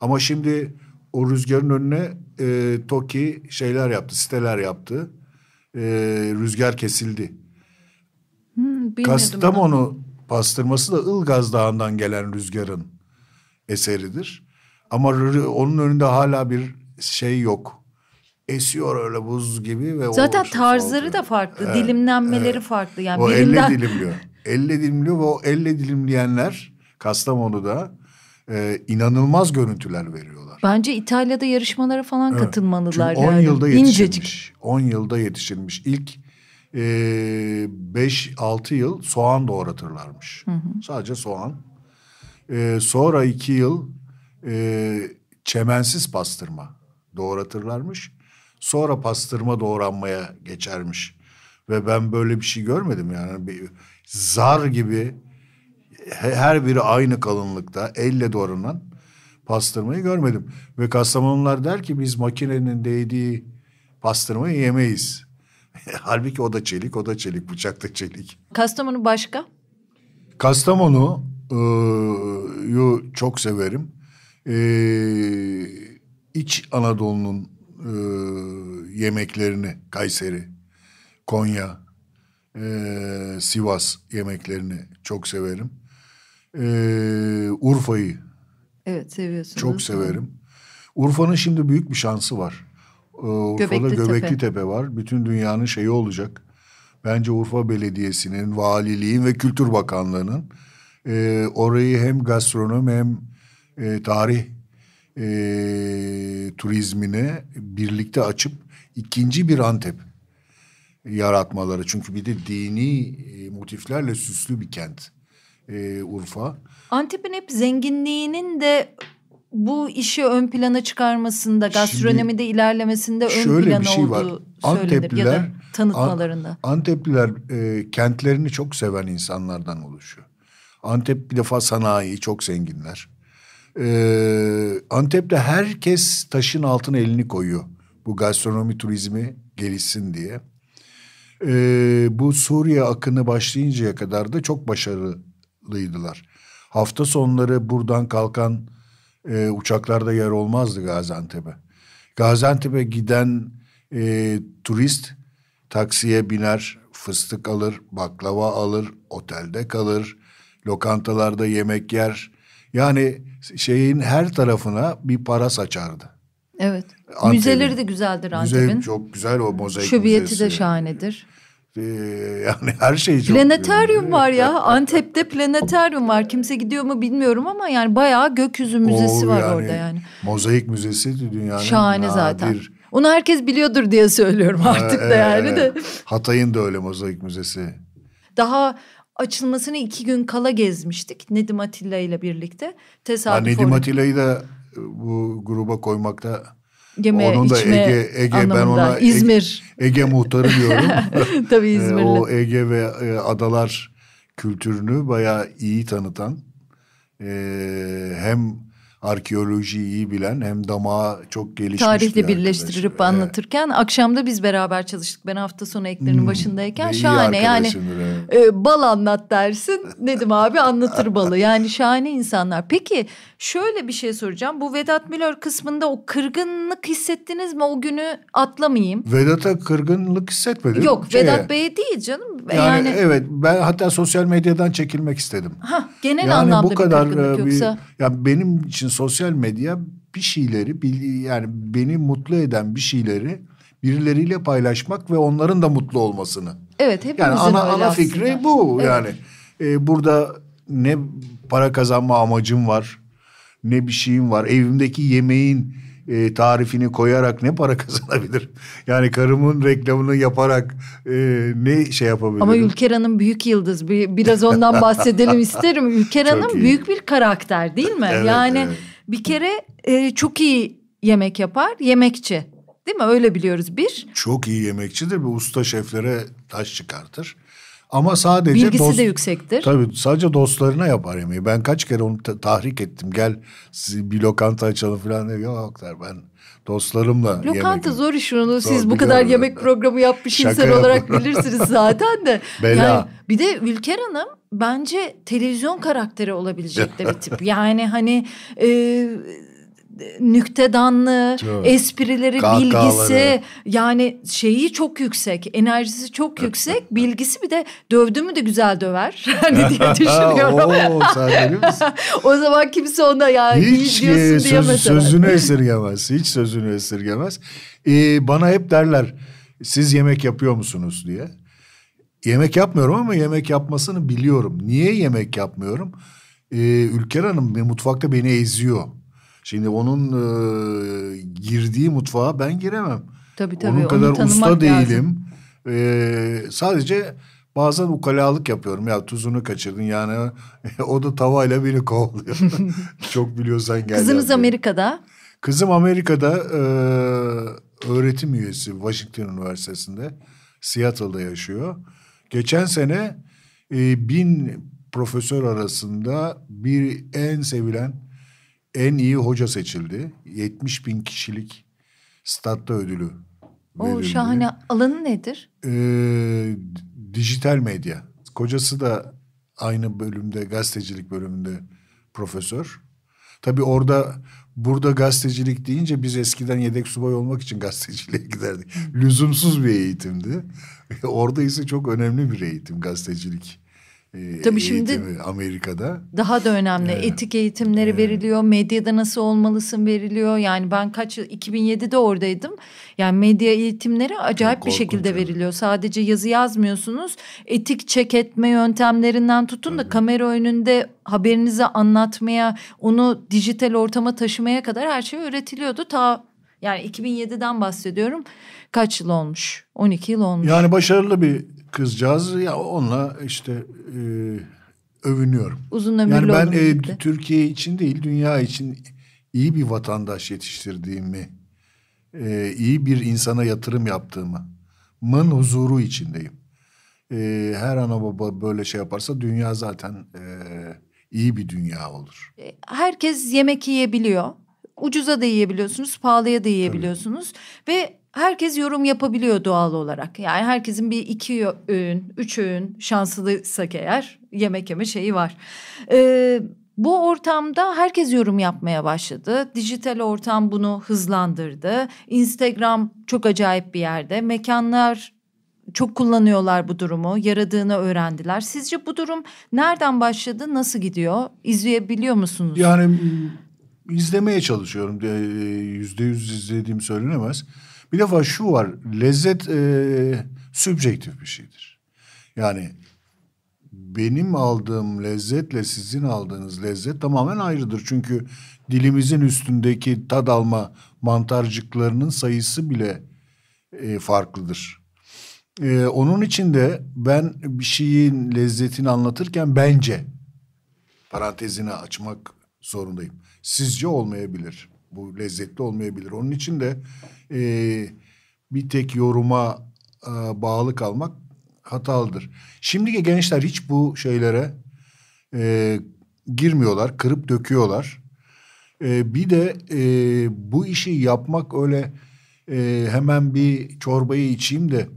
Ama şimdi o rüzgarın önüne e, TOKİ şeyler yaptı, siteler yaptı. E, rüzgar kesildi. Hmm, Kastamonu ben. pastırması da Ilgaz Dağı'ndan gelen rüzgarın eseridir. Ama onun önünde hala bir şey yok. Esiyor öyle buz gibi ve Zaten şey tarzları da farklı, evet, dilimlenmeleri evet. farklı. Yani o birinden... elle dilimliyor. elle dilimliyor ve o elle dilimleyenler Kastamonu'da e, inanılmaz görüntüler veriyorlar. Bence İtalya'da yarışmalara falan evet. katılmalılar. Çünkü 10 yani. yılda yetişilmiş. 10 yılda yetişilmiş. İlk 5-6 e, yıl soğan doğratırlarmış. Hı hı. Sadece soğan. E, sonra 2 yıl e, çemensiz pastırma doğratırlarmış. Sonra pastırma doğranmaya geçermiş. Ve ben böyle bir şey görmedim yani. Bir, zar gibi her biri aynı kalınlıkta elle doğranan pastırmayı görmedim. Ve Kastamonular der ki biz makinenin değdiği pastırmayı yemeyiz. <laughs> Halbuki o da çelik, o da çelik, bıçak da çelik. Kastamonu başka? Kastamonu e, çok severim. E, İç Anadolu'nun e, yemeklerini, Kayseri, Konya, e, Sivas yemeklerini çok severim. Ee, Urfa'yı. Evet seviyorsunuz. Çok severim. Urfa'nın şimdi büyük bir şansı var. Ee, Urfa'da Göbekli, Göbekli Tepe. Tepe var. Bütün dünyanın şeyi olacak. Bence Urfa Belediyesi'nin, valiliğin ve Kültür Bakanlığı'nın e, orayı hem gastronomi hem e, tarih e, turizmine birlikte açıp ikinci bir Antep yaratmaları. Çünkü bir de dini e, motiflerle süslü bir kent e, Urfa. Antep'in hep zenginliğinin de bu işi ön plana çıkarmasında, gastronomide Şimdi, ilerlemesinde ön plana bir şey olduğu var. Antepliler, ya da tanıtmalarında. Antepliler e, kentlerini çok seven insanlardan oluşuyor. Antep bir defa sanayi, çok zenginler. E, Antep'te herkes taşın altına elini koyuyor. Bu gastronomi turizmi gelişsin diye. E, bu Suriye akını başlayıncaya kadar da çok başarılı Gazan'lıydılar. Hafta sonları buradan kalkan e, uçaklarda yer olmazdı Gaziantep'e. Gaziantep'e giden e, turist taksiye biner, fıstık alır, baklava alır, otelde kalır, lokantalarda yemek yer. Yani şeyin her tarafına bir para saçardı. Evet. Antep'in. Müzeleri de güzeldir Antep'in. Müze çok güzel o mozaik Şöbiyeti müzesi. de şahanedir. Ee, yani her şey çok... Planetaryum var ya. Antep'te planetaryum var. Kimse gidiyor mu bilmiyorum ama yani bayağı gökyüzü müzesi o var yani, orada yani. Mozaik müzesi dünyanın Şahane nadir... zaten. Onu herkes biliyordur diye söylüyorum artık ee, da yani de. Hatay'ın da öyle mozaik müzesi. Daha açılmasını iki gün kala gezmiştik Nedim Atilla ile birlikte. Tesadüf ha, Nedim Atilla'yı da bu gruba koymakta Yeme, Onun da içme Ege, Ege ben ona İzmir. Ege, Ege muhtarı diyorum. <laughs> Tabii e, İzmirli. o Ege ve e, adalar kültürünü bayağı iyi tanıtan e, hem arkeolojiyi iyi bilen hem damağı çok gelişmiş Tarihle bir birleştirip evet. anlatırken akşamda biz beraber çalıştık. Ben hafta sonu eklerinin hmm, başındayken şahane yani e, bal anlat dersin. dedim abi anlatır balı. Yani şahane insanlar. Peki şöyle bir şey soracağım. Bu Vedat Milor kısmında o kırgınlık hissettiniz mi? O günü atlamayayım. Vedat'a kırgınlık hissetmedim. Yok şeye. Vedat Bey'e değil canım. Yani, yani evet ben hatta sosyal medyadan çekilmek istedim. Ha genel yani anlamda bu kadar e, bir kırgınlık yoksa. Bir, yani benim için sosyal medya bir şeyleri yani beni mutlu eden bir şeyleri birileriyle paylaşmak ve onların da mutlu olmasını. Evet hepimizin yani ana, ana fikri bu evet. yani. E, burada ne para kazanma amacım var ne bir şeyim var. Evimdeki yemeğin e, tarifini koyarak ne para <laughs> kazanabilir? Yani karımın reklamını yaparak e, ne şey yapabilir? Ama Ülker Hanım büyük yıldız. bir Biraz ondan <laughs> bahsedelim isterim. Ülker Hanım büyük bir karakter değil mi? evet, yani evet. bir kere e, çok iyi yemek yapar, yemekçi. Değil mi? Öyle biliyoruz bir. Çok iyi yemekçidir ve usta şeflere taş çıkartır. Ama sadece bilgisi dost, de yüksektir. Tabii sadece dostlarına yapar yemeği. Ben kaç kere onu tahrik ettim. Gel bir lokanta açalım falan diye. Yok der ben dostlarımla Lokanta yemek. zor iş onu. Zor, Siz bu kadar mi? yemek programı yapmış insan yapıyorum. olarak bilirsiniz <laughs> zaten de. Bela. Yani bir de Ülker Hanım bence televizyon karakteri olabilecek de bir tip. <laughs> Yani hani e, nüktedanlığı, evet. esprileri, Kahkahaları. bilgisi yani şeyi çok yüksek, enerjisi çok yüksek, <laughs> bilgisi bir de dövdü mü de güzel döver <laughs> hani diye <laughs> düşünüyorum. Oo, sen o zaman kimse ona ya yani, hiç diyorsun e, söz, diyemez. Sözünü esirgemez, hiç sözünü esirgemez. Ee, bana hep derler siz yemek yapıyor musunuz diye. Yemek yapmıyorum ama yemek yapmasını biliyorum. Niye yemek yapmıyorum? Ee, Ülker Hanım mutfakta beni eziyor. Şimdi onun e, girdiği mutfağa ben giremem. Tabii tabii. Onun kadar usta değilim. E, sadece bazen ukalalık yapıyorum. Ya tuzunu kaçırdın yani. <laughs> o da tavayla beni kovalıyor. <laughs> Çok biliyorsan gel. Kızınız yani. Amerika'da. Kızım Amerika'da e, öğretim üyesi Washington Üniversitesi'nde. Seattle'da yaşıyor. Geçen sene e, bin profesör arasında bir en sevilen en iyi hoca seçildi. 70 bin kişilik statta ödülü verildi. O şahane. Alanı nedir? Ee, dijital medya. Kocası da aynı bölümde gazetecilik bölümünde profesör. Tabii orada burada gazetecilik deyince biz eskiden yedek subay olmak için gazeteciliğe giderdik. Lüzumsuz bir eğitimdi. <laughs> orada ise çok önemli bir eğitim gazetecilik e, Tabii şimdi Amerika'da. Daha da önemli. Ee, Etik eğitimleri e. veriliyor. Medyada nasıl olmalısın veriliyor. Yani ben kaç yıl 2007'de oradaydım. Yani medya eğitimleri acayip bir şekilde yani. veriliyor. Sadece yazı yazmıyorsunuz. Etik çek etme yöntemlerinden tutun Tabii. da kamera önünde haberinizi anlatmaya, onu dijital ortama taşımaya kadar her şey öğretiliyordu. Ta yani 2007'den bahsediyorum. Kaç yıl olmuş? 12 yıl olmuş. Yani başarılı bir kızcağız. Ya onunla işte e, övünüyorum. Uzun ömürlü Yani ben e, Türkiye için değil dünya için iyi bir vatandaş yetiştirdiğimi, e, iyi bir insana yatırım yaptığımı, mın huzuru içindeyim. E, her ana baba böyle şey yaparsa dünya zaten e, iyi bir dünya olur. E, herkes yemek yiyebiliyor ucuza da yiyebiliyorsunuz, pahalıya da yiyebiliyorsunuz Tabii. ve herkes yorum yapabiliyor doğal olarak. Yani herkesin bir iki öğün, üç öğün şanslıysak eğer yemek yeme şeyi var. Ee, bu ortamda herkes yorum yapmaya başladı. Dijital ortam bunu hızlandırdı. Instagram çok acayip bir yerde. Mekanlar çok kullanıyorlar bu durumu, yaradığını öğrendiler. Sizce bu durum nereden başladı, nasıl gidiyor? İzleyebiliyor musunuz? Yani izlemeye çalışıyorum. E, yüzde yüz izlediğim söylenemez. Bir defa şu var. Lezzet e, sübjektif bir şeydir. Yani benim aldığım lezzetle sizin aldığınız lezzet tamamen ayrıdır. Çünkü dilimizin üstündeki tad alma mantarcıklarının sayısı bile e, farklıdır. E, onun için de ben bir şeyin lezzetini anlatırken bence parantezini açmak zorundayım sizce olmayabilir. Bu lezzetli olmayabilir. Onun için de e, bir tek yoruma e, bağlı kalmak hatalıdır. Şimdiki gençler hiç bu şeylere e, girmiyorlar, kırıp döküyorlar. E, bir de e, bu işi yapmak öyle e, hemen bir çorbayı içeyim de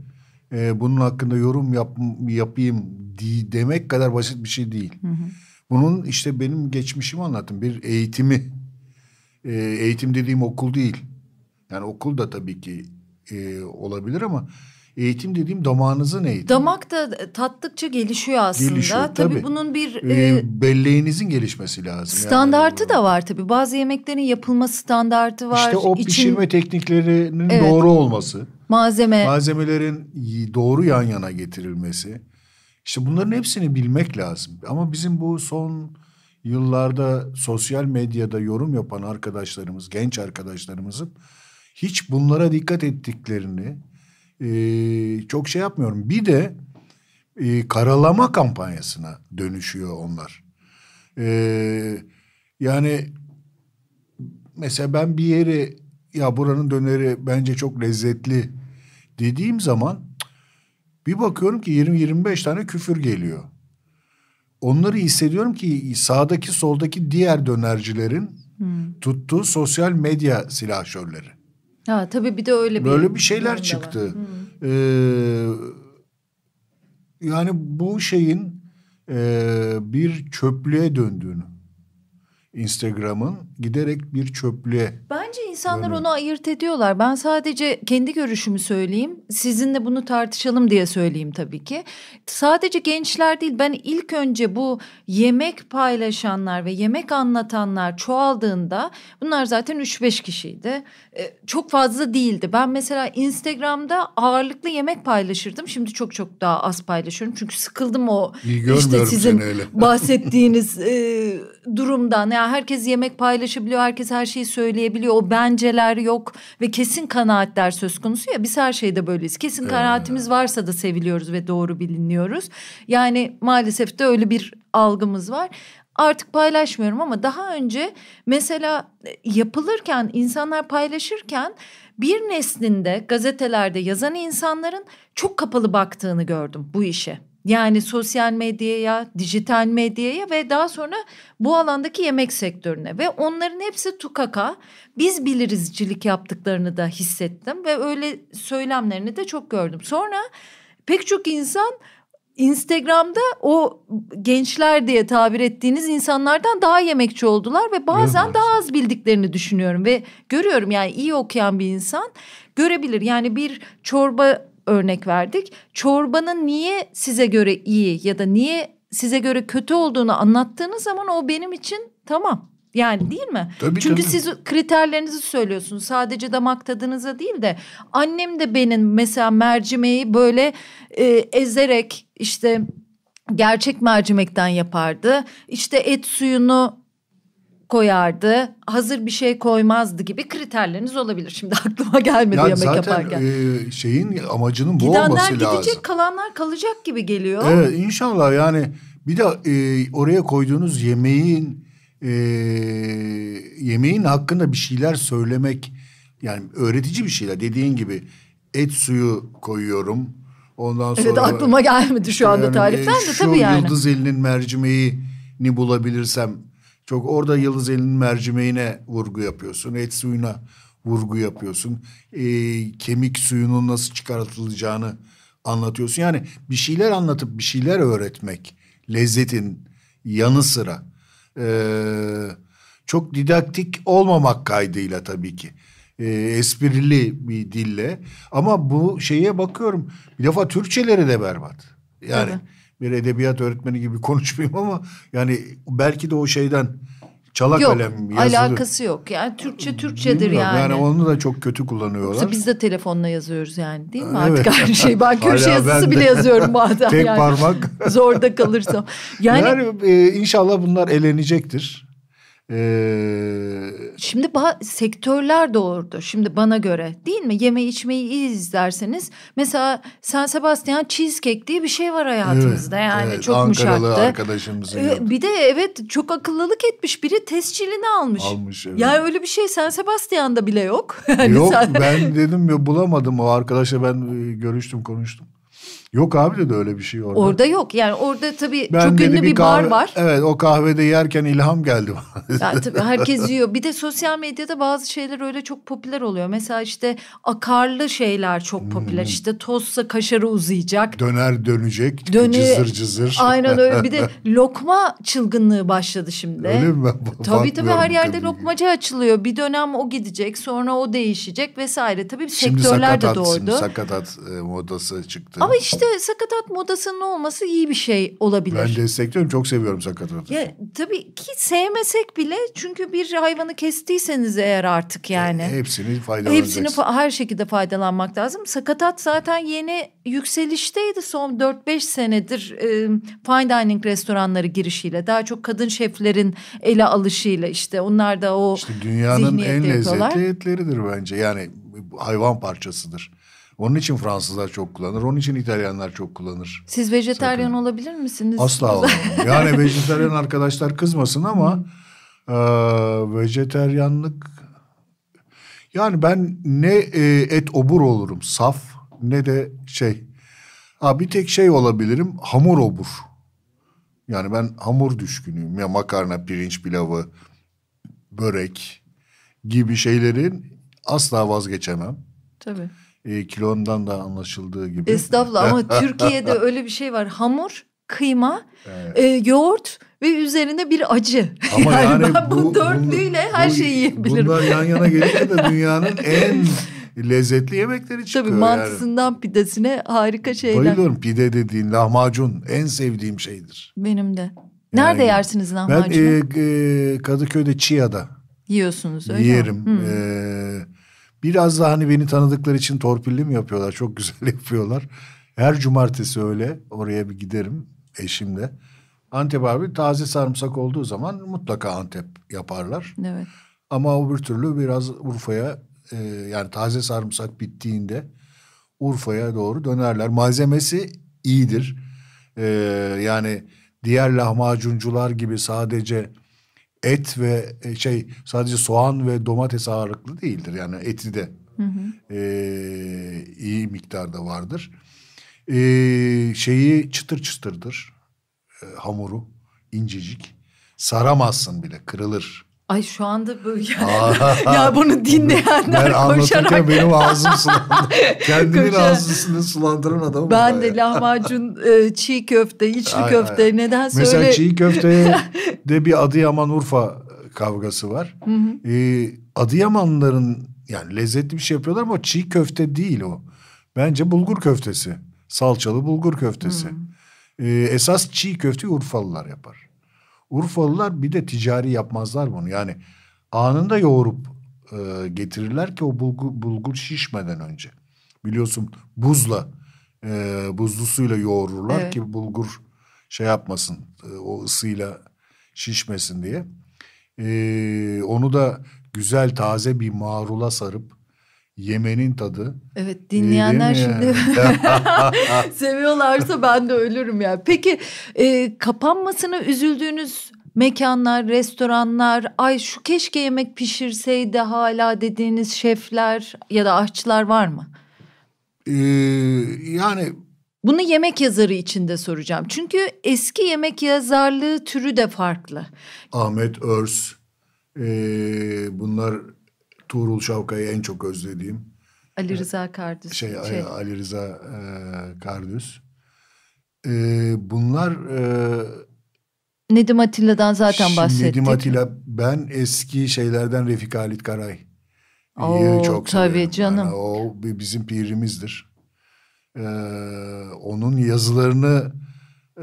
e, bunun hakkında yorum yap, yapayım di, demek kadar basit bir şey değil. Hı hı. Bunun işte benim geçmişimi anlattım. Bir eğitimi. E, eğitim dediğim okul değil. Yani okul da tabii ki e, olabilir ama eğitim dediğim damağınızın eğitimi. Damak da tattıkça gelişiyor aslında. Gelişiyor, tabii. tabii bunun bir e, e belleğinizin gelişmesi lazım. Standartı yani. da var tabii. Bazı yemeklerin yapılma standartı var. İşte o için... pişirme tekniklerinin evet. doğru olması. Malzeme. Malzemelerin doğru yan yana getirilmesi. İşte bunların hepsini bilmek lazım. Ama bizim bu son yıllarda sosyal medyada yorum yapan arkadaşlarımız, genç arkadaşlarımızın hiç bunlara dikkat ettiklerini e, çok şey yapmıyorum. Bir de e, karalama kampanyasına dönüşüyor onlar. E, yani mesela ben bir yeri ya buranın döneri bence çok lezzetli dediğim zaman bir bakıyorum ki 20-25 tane küfür geliyor. Onları hissediyorum ki sağdaki soldaki diğer dönercilerin hmm. tuttuğu sosyal medya silahşörleri. Ha tabii bir de öyle bir böyle bir şeyler çıktı. Hmm. Ee, yani bu şeyin e, bir çöplüğe döndüğünü. Instagram'ın giderek bir çöplüğe. Bence insanlar dönüyor. onu ayırt ediyorlar. Ben sadece kendi görüşümü söyleyeyim. Sizinle bunu tartışalım diye söyleyeyim tabii ki. Sadece gençler değil ben ilk önce bu yemek paylaşanlar ve yemek anlatanlar çoğaldığında bunlar zaten 3-5 kişiydi. Ee, çok fazla değildi. Ben mesela Instagram'da ağırlıklı yemek paylaşırdım. Şimdi çok çok daha az paylaşıyorum. Çünkü sıkıldım o İyi işte sizin bahsettiğiniz e, durumdan. Yani yani herkes yemek paylaşabiliyor, herkes her şeyi söyleyebiliyor. O benceler yok ve kesin kanaatler söz konusu ya biz her şeyde böyleyiz. Kesin ee. kanaatimiz varsa da seviliyoruz ve doğru biliniyoruz. Yani maalesef de öyle bir algımız var artık paylaşmıyorum ama daha önce mesela e, yapılırken insanlar paylaşırken bir neslinde gazetelerde yazan insanların çok kapalı baktığını gördüm bu işe. Yani sosyal medyaya, dijital medyaya ve daha sonra bu alandaki yemek sektörüne ve onların hepsi tukaka. Biz bilirizcilik yaptıklarını da hissettim ve öyle söylemlerini de çok gördüm. Sonra pek çok insan Instagram'da o gençler diye tabir ettiğiniz insanlardan daha yemekçi oldular ve bazen daha az bildiklerini düşünüyorum ve görüyorum yani iyi okuyan bir insan görebilir. Yani bir çorba örnek verdik. Çorbanın niye size göre iyi ya da niye size göre kötü olduğunu anlattığınız zaman o benim için tamam. Yani değil mi? Tabii, Çünkü tabii. siz kriterlerinizi söylüyorsunuz. Sadece damak tadınıza değil de annem de benim mesela mercimeği böyle e, ezerek işte gerçek mercimekten yapardı. İşte et suyunu koyardı, hazır bir şey koymazdı gibi kriterleriniz olabilir. Şimdi aklıma gelmedi ya yemek zaten, yaparken. Zaten şeyin amacının bu Gidenler olması gidecek, lazım. Gidenler gidecek, kalanlar kalacak gibi geliyor. Evet, inşallah yani bir de e, oraya koyduğunuz yemeğin e, yemeğin hakkında bir şeyler söylemek yani öğretici bir şeyler dediğin gibi et suyu koyuyorum. Ondan sonra Evet aklıma gelmedi şu anda yani, e, tariften de tabii yani. Yıldız elinin mercimeğini bulabilirsem çok orada Yıldız Elinin mercimeğine vurgu yapıyorsun. Et suyuna vurgu yapıyorsun. E, kemik suyunun nasıl çıkartılacağını anlatıyorsun. Yani bir şeyler anlatıp bir şeyler öğretmek lezzetin yanı sıra e, çok didaktik olmamak kaydıyla tabii ki e, esprili bir dille ama bu şeye bakıyorum bir defa Türkçeleri de berbat yani evet bir edebiyat öğretmeni gibi <laughs> konuşmayayım ama yani belki de o şeyden çalak yok, kalem yazılı. alakası yok. Yani Türkçe Türkçedir Bilmiyorum. yani. Yani onu da çok kötü kullanıyorlar. Yoksa biz de telefonla yazıyoruz yani değil mi? Evet. Artık aynı <laughs> şey. Ben köşe yazısı bile yazıyorum bazen. <laughs> Tek yani. parmak. Zorda kalırsam. Yani, yani e, inşallah bunlar elenecektir. Ee... Şimdi ba- sektörler doğurdu şimdi bana göre değil mi? Yeme içmeyi iyi izlerseniz mesela San Sebastian cheesecake diye bir şey var hayatımızda evet, yani evet, çok Ankaralı müşaktı. arkadaşımızın. Ee, bir de evet çok akıllılık etmiş biri tescilini almış. Almış evet. Yani öyle bir şey San Sebastian'da bile yok. <laughs> Yani yok sen... ben <laughs> dedim ya bulamadım o arkadaşa ben e, görüştüm konuştum. Yok abi de öyle bir şey orada. Orada yok yani orada tabii ben çok ünlü bir, bir kahve, bar var. Evet o kahvede yerken ilham geldi bana. Yani <laughs> tabii herkes yiyor. Bir de sosyal medyada bazı şeyler öyle çok popüler oluyor. Mesela işte akarlı şeyler çok popüler. Hmm. İşte tozsa kaşarı uzayacak. Döner dönecek. Döne... Cızır cızır. Aynen öyle. Bir de <laughs> lokma çılgınlığı başladı şimdi. Öyle mi? Ben tabii tabii her yerde tabii. lokmacı açılıyor. Bir dönem o gidecek sonra o değişecek vesaire. Tabii şimdi sektörler sakatat, de doğdu. Şimdi sakatat e, modası çıktı. Ama işte işte sakatat modasının olması iyi bir şey olabilir. Ben destekliyorum. Çok seviyorum sakatatı. Ya, tabii ki sevmesek bile çünkü bir hayvanı kestiyseniz eğer artık yani. E, hepsini faydalanacaksın. Hepsini fa her şekilde faydalanmak lazım. Sakatat zaten yeni yükselişteydi son 4-5 senedir e, fine dining restoranları girişiyle. Daha çok kadın şeflerin ele alışıyla işte onlar da o işte dünyanın en yapıyorlar. lezzetli etleridir bence. Yani hayvan parçasıdır. Onun için Fransızlar çok kullanır. Onun için İtalyanlar çok kullanır. Siz vejetaryen Sakın. olabilir misiniz? Asla <laughs> olmam. Yani vejetaryen arkadaşlar kızmasın ama e, vejeteryanlık yani ben ne e, et obur olurum saf ne de şey. Ha bir tek şey olabilirim hamur obur. Yani ben hamur düşkünüyüm. Ya makarna, pirinç pilavı, börek gibi şeylerin asla vazgeçemem. Tabii e, kilondan da anlaşıldığı gibi. Estağfurullah ama <laughs> Türkiye'de öyle bir şey var. Hamur, kıyma, evet. e, yoğurt ve üzerine bir acı. Ama <laughs> yani, yani ben bu, bu dörtlüyle bu, her şeyi yiyebilirim. Bunlar yan yana gelince de <laughs> dünyanın en lezzetli yemekleri çıkıyor. Tabii mantısından yani. pidesine harika şeyler. Bayılıyorum pide dediğin lahmacun en sevdiğim şeydir. Benim de. Nerede yani, yersiniz lahmacunu? Ben e, e, Kadıköy'de Çiğ'a'da. Yiyorsunuz öyle Yerim. Mi? Hmm. E, Biraz da hani beni tanıdıkları için torpilli mi yapıyorlar? Çok güzel <laughs> yapıyorlar. Her cumartesi öyle oraya bir giderim eşimle. Antep abi taze sarımsak olduğu zaman mutlaka Antep yaparlar. Evet. Ama öbür türlü biraz Urfa'ya e, yani taze sarımsak bittiğinde Urfa'ya doğru dönerler. Malzemesi iyidir. E, yani diğer lahmacuncular gibi sadece et ve e, şey sadece soğan ve domates ağırlıklı değildir. Yani eti de hı hı. E, iyi miktarda vardır. E, şeyi çıtır çıtırdır e, hamuru incecik. Saramazsın bile kırılır. Ay şu anda böyle yani, <laughs> ya bunu dinleyenler ben koşarak. Ben benim <laughs> ağzım sulandı. Kendimin ağzını sulandıran adamım. Ben de ya. lahmacun, e, çiğ köfte, içli ay, köfte ay. nedense Mesela Mesela çiğ köfte <laughs> de bir Adıyaman Urfa kavgası var. Hı hı. Ee, Adıyamanların yani lezzetli bir şey yapıyorlar ama çiğ köfte değil o. Bence bulgur köftesi. Salçalı bulgur köftesi. Hı. Ee, esas çiğ köfteyi Urfalılar yapar. Urfalılar bir de ticari yapmazlar bunu. Yani anında yoğurup e, getirirler ki o bulgur, bulgur şişmeden önce. Biliyorsun buzla e, buzlu suyla yoğururlar evet. ki bulgur şey yapmasın e, o ısıyla şişmesin diye. E, onu da güzel taze bir marula sarıp yemenin tadı. Evet dinleyenler şimdi <laughs> seviyorlarsa ben de ölürüm ya. Yani. Peki e, kapanmasına üzüldüğünüz mekanlar, restoranlar, ay şu keşke yemek pişirseydi hala dediğiniz şefler ya da aşçılar var mı? Ee, yani bunu yemek yazarı içinde soracağım. Çünkü eski yemek yazarlığı türü de farklı. Ahmet Örs, e, bunlar Tuğrul Şavka'yı en çok özlediğim. Ali e, Rıza Kardüz. Şey, şey. Ali Rıza e, Kardüz. E, bunlar... E, Nedim Atilla'dan zaten bahsettik. Nedim Atilla ben eski şeylerden Refik Halit Karay. Oo, çok tabii canım. Yani o bizim pirimizdir. Ee, onun yazılarını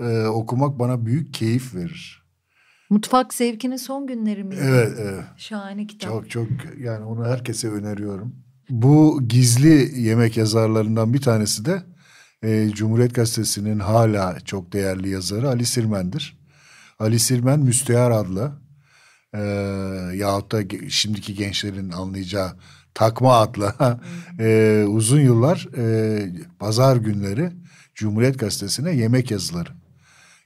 e, okumak bana büyük keyif verir. Mutfak zevkinin son günleri mi? Evet, evet. Şahane kitap. Çok çok yani onu herkese öneriyorum. Bu gizli yemek yazarlarından bir tanesi de e, Cumhuriyet Gazetesi'nin hala çok değerli yazarı Ali Sirmen'dir. Ali Sirmen Müstehar adlı e, yahut da şimdiki gençlerin anlayacağı takma adla <laughs> e, uzun yıllar e, pazar günleri Cumhuriyet Gazetesi'ne yemek yazıları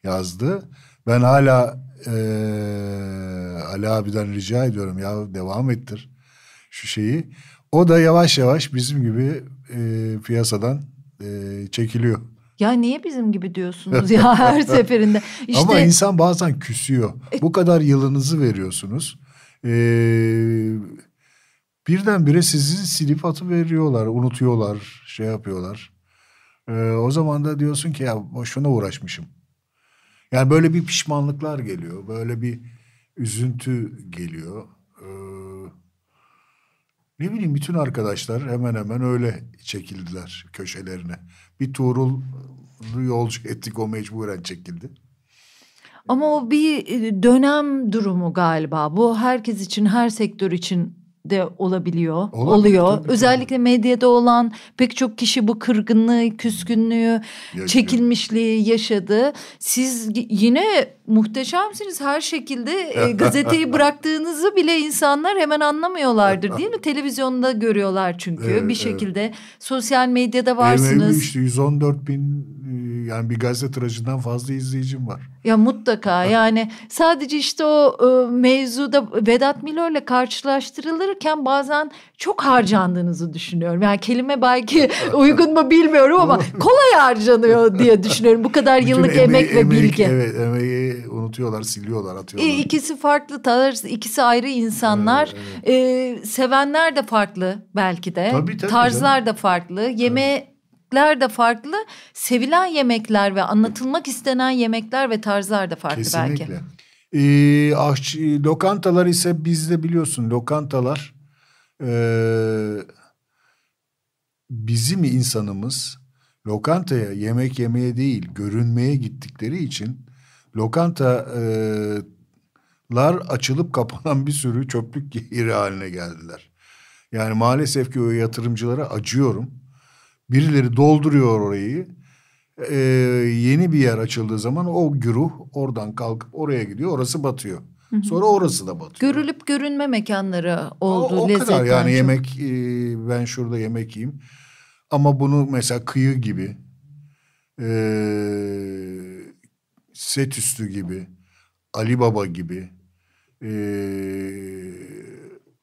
yazdı. Ben hala e, Ali abiden rica ediyorum ya devam ettir şu şeyi. O da yavaş yavaş bizim gibi e, piyasadan e, çekiliyor. Ya niye bizim gibi diyorsunuz ya <laughs> her seferinde? İşte... Ama insan bazen küsüyor. E- Bu kadar yılınızı veriyorsunuz. Ee, birdenbire sizi silip atı veriyorlar, unutuyorlar, şey yapıyorlar. Ee, o zaman da diyorsun ki ya boşuna uğraşmışım. Yani böyle bir pişmanlıklar geliyor. Böyle bir üzüntü geliyor. Ee, ne bileyim bütün arkadaşlar hemen hemen öyle çekildiler köşelerine. Bir Tuğrul yolcu <laughs> ettik o mecburen çekildi. Ama o bir dönem durumu galiba. Bu herkes için, her sektör için de olabiliyor. Olabilir, oluyor. Tabii, Özellikle medyada olan pek çok kişi bu kırgınlığı, küskünlüğü, Yaşıyor. çekilmişliği yaşadı. Siz yine muhteşemsiniz her şekilde e, gazeteyi <laughs> bıraktığınızı bile insanlar hemen anlamıyorlardır değil mi? Televizyonda görüyorlar çünkü evet, bir şekilde evet. sosyal medyada varsınız. Benim işte 114 bin e, yani bir gazete tirajından fazla izleyicim var. Ya mutlaka yani sadece işte o e, mevzuda Vedat Milor'la karşılaştırılırken bazen çok harcandığınızı düşünüyorum. Yani kelime belki <laughs> uygun mu bilmiyorum ama <laughs> kolay harcanıyor diye düşünüyorum. Bu kadar yıllık emek, emek ve bilgi. Evet emeği e, unutuyorlar, siliyorlar, e, atıyorlar. E, ikisi farklı tarz, ikisi ayrı insanlar. Evet, evet. E, sevenler de farklı belki de. Tabii, tabii, Tarzlar canım. da farklı. Yeme evet yemekler de farklı. Sevilen yemekler ve anlatılmak istenen yemekler ve tarzlar da farklı Kesinlikle. belki. Ee, aşçı, lokantalar ise bizde biliyorsun lokantalar e, bizim insanımız lokantaya yemek yemeye değil görünmeye gittikleri için lokantalar açılıp kapanan bir sürü çöplük yeri haline geldiler. Yani maalesef ki o yatırımcılara acıyorum. Birileri dolduruyor orayı. Ee, yeni bir yer açıldığı zaman o güruh oradan kalkıp oraya gidiyor. Orası batıyor. Hı hı. Sonra orası da batıyor. Görülüp görünme mekanları oldu. O, o kadar yani çok. yemek e, ben şurada yemek yiyeyim. Ama bunu mesela kıyı gibi e, set üstü gibi, Ali Baba gibi, e,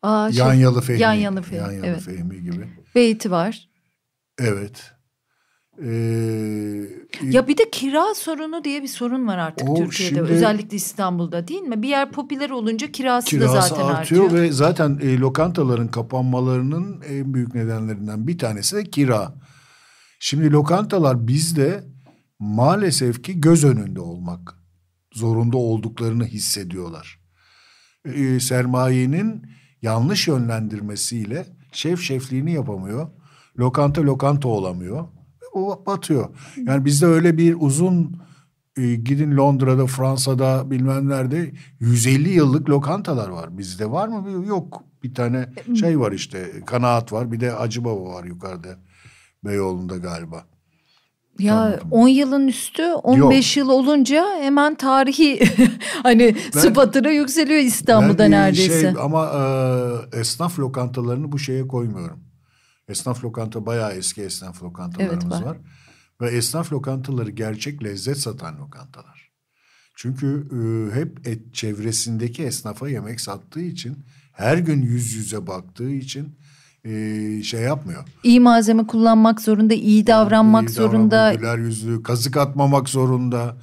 Aa, şey, Yanyalı Fehmi, Yanyalı Fehmi, Yanyalı evet. Fehmi gibi. Beyti var. Evet. Ee, ya bir de kira sorunu diye bir sorun var artık o Türkiye'de şimdi, özellikle İstanbul'da değil mi? Bir yer popüler olunca kirası, kirası da zaten artıyor. artıyor. Ve zaten e, lokantaların kapanmalarının en büyük nedenlerinden bir tanesi de kira. Şimdi lokantalar bizde maalesef ki göz önünde olmak zorunda olduklarını hissediyorlar. Ee, sermayenin yanlış yönlendirmesiyle şef şefliğini yapamıyor. Lokanta lokanta olamıyor. O batıyor. Yani bizde öyle bir uzun e, gidin Londra'da, Fransa'da bilmem nerede 150 yıllık lokantalar var. Bizde var mı? Yok. Bir tane e, şey var işte kanaat var. Bir de acı baba var yukarıda. Beyoğlu'nda galiba. Ya tamam. 10 yılın üstü 15 Yok. yıl olunca hemen tarihi <laughs> hani sıfatına yükseliyor İstanbul'da ben, neredeyse. Şey, ama e, esnaf lokantalarını bu şeye koymuyorum. Esnaf lokanta bayağı eski esnaf lokantalarımız evet, var. var. Ve esnaf lokantaları gerçek lezzet satan lokantalar. Çünkü e, hep et çevresindeki esnafa yemek sattığı için her gün yüz yüze baktığı için e, şey yapmıyor. İyi malzeme kullanmak zorunda, iyi davranmak yani iyi zorunda. Güler yüzlü, kazık atmamak zorunda.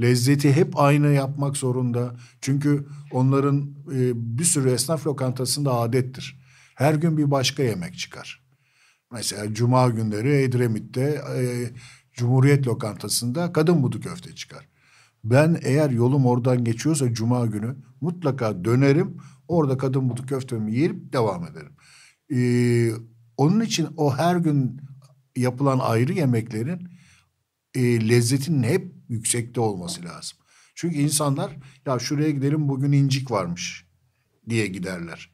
Lezzeti hep aynı yapmak zorunda. Çünkü onların e, bir sürü esnaf lokantasında adettir. Her gün bir başka yemek çıkar. Mesela cuma günleri Edremit'te e, Cumhuriyet lokantasında kadın budu köfte çıkar. Ben eğer yolum oradan geçiyorsa cuma günü mutlaka dönerim. Orada kadın budu köftemi yiyip devam ederim. E, onun için o her gün yapılan ayrı yemeklerin e, lezzetinin hep yüksekte olması lazım. Çünkü insanlar ya şuraya gidelim bugün incik varmış diye giderler.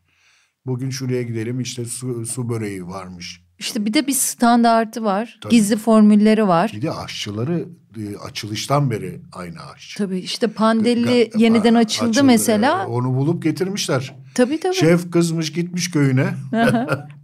Bugün şuraya gidelim işte su, su böreği varmış. İşte bir de bir standartı var. Tabii. Gizli formülleri var. Bir de aşçıları e, açılıştan beri aynı ağaç. Tabii işte Pandelli Ga- yeniden açıldı, açıldı mesela. E, onu bulup getirmişler. Tabii tabii. Şef kızmış gitmiş köyüne.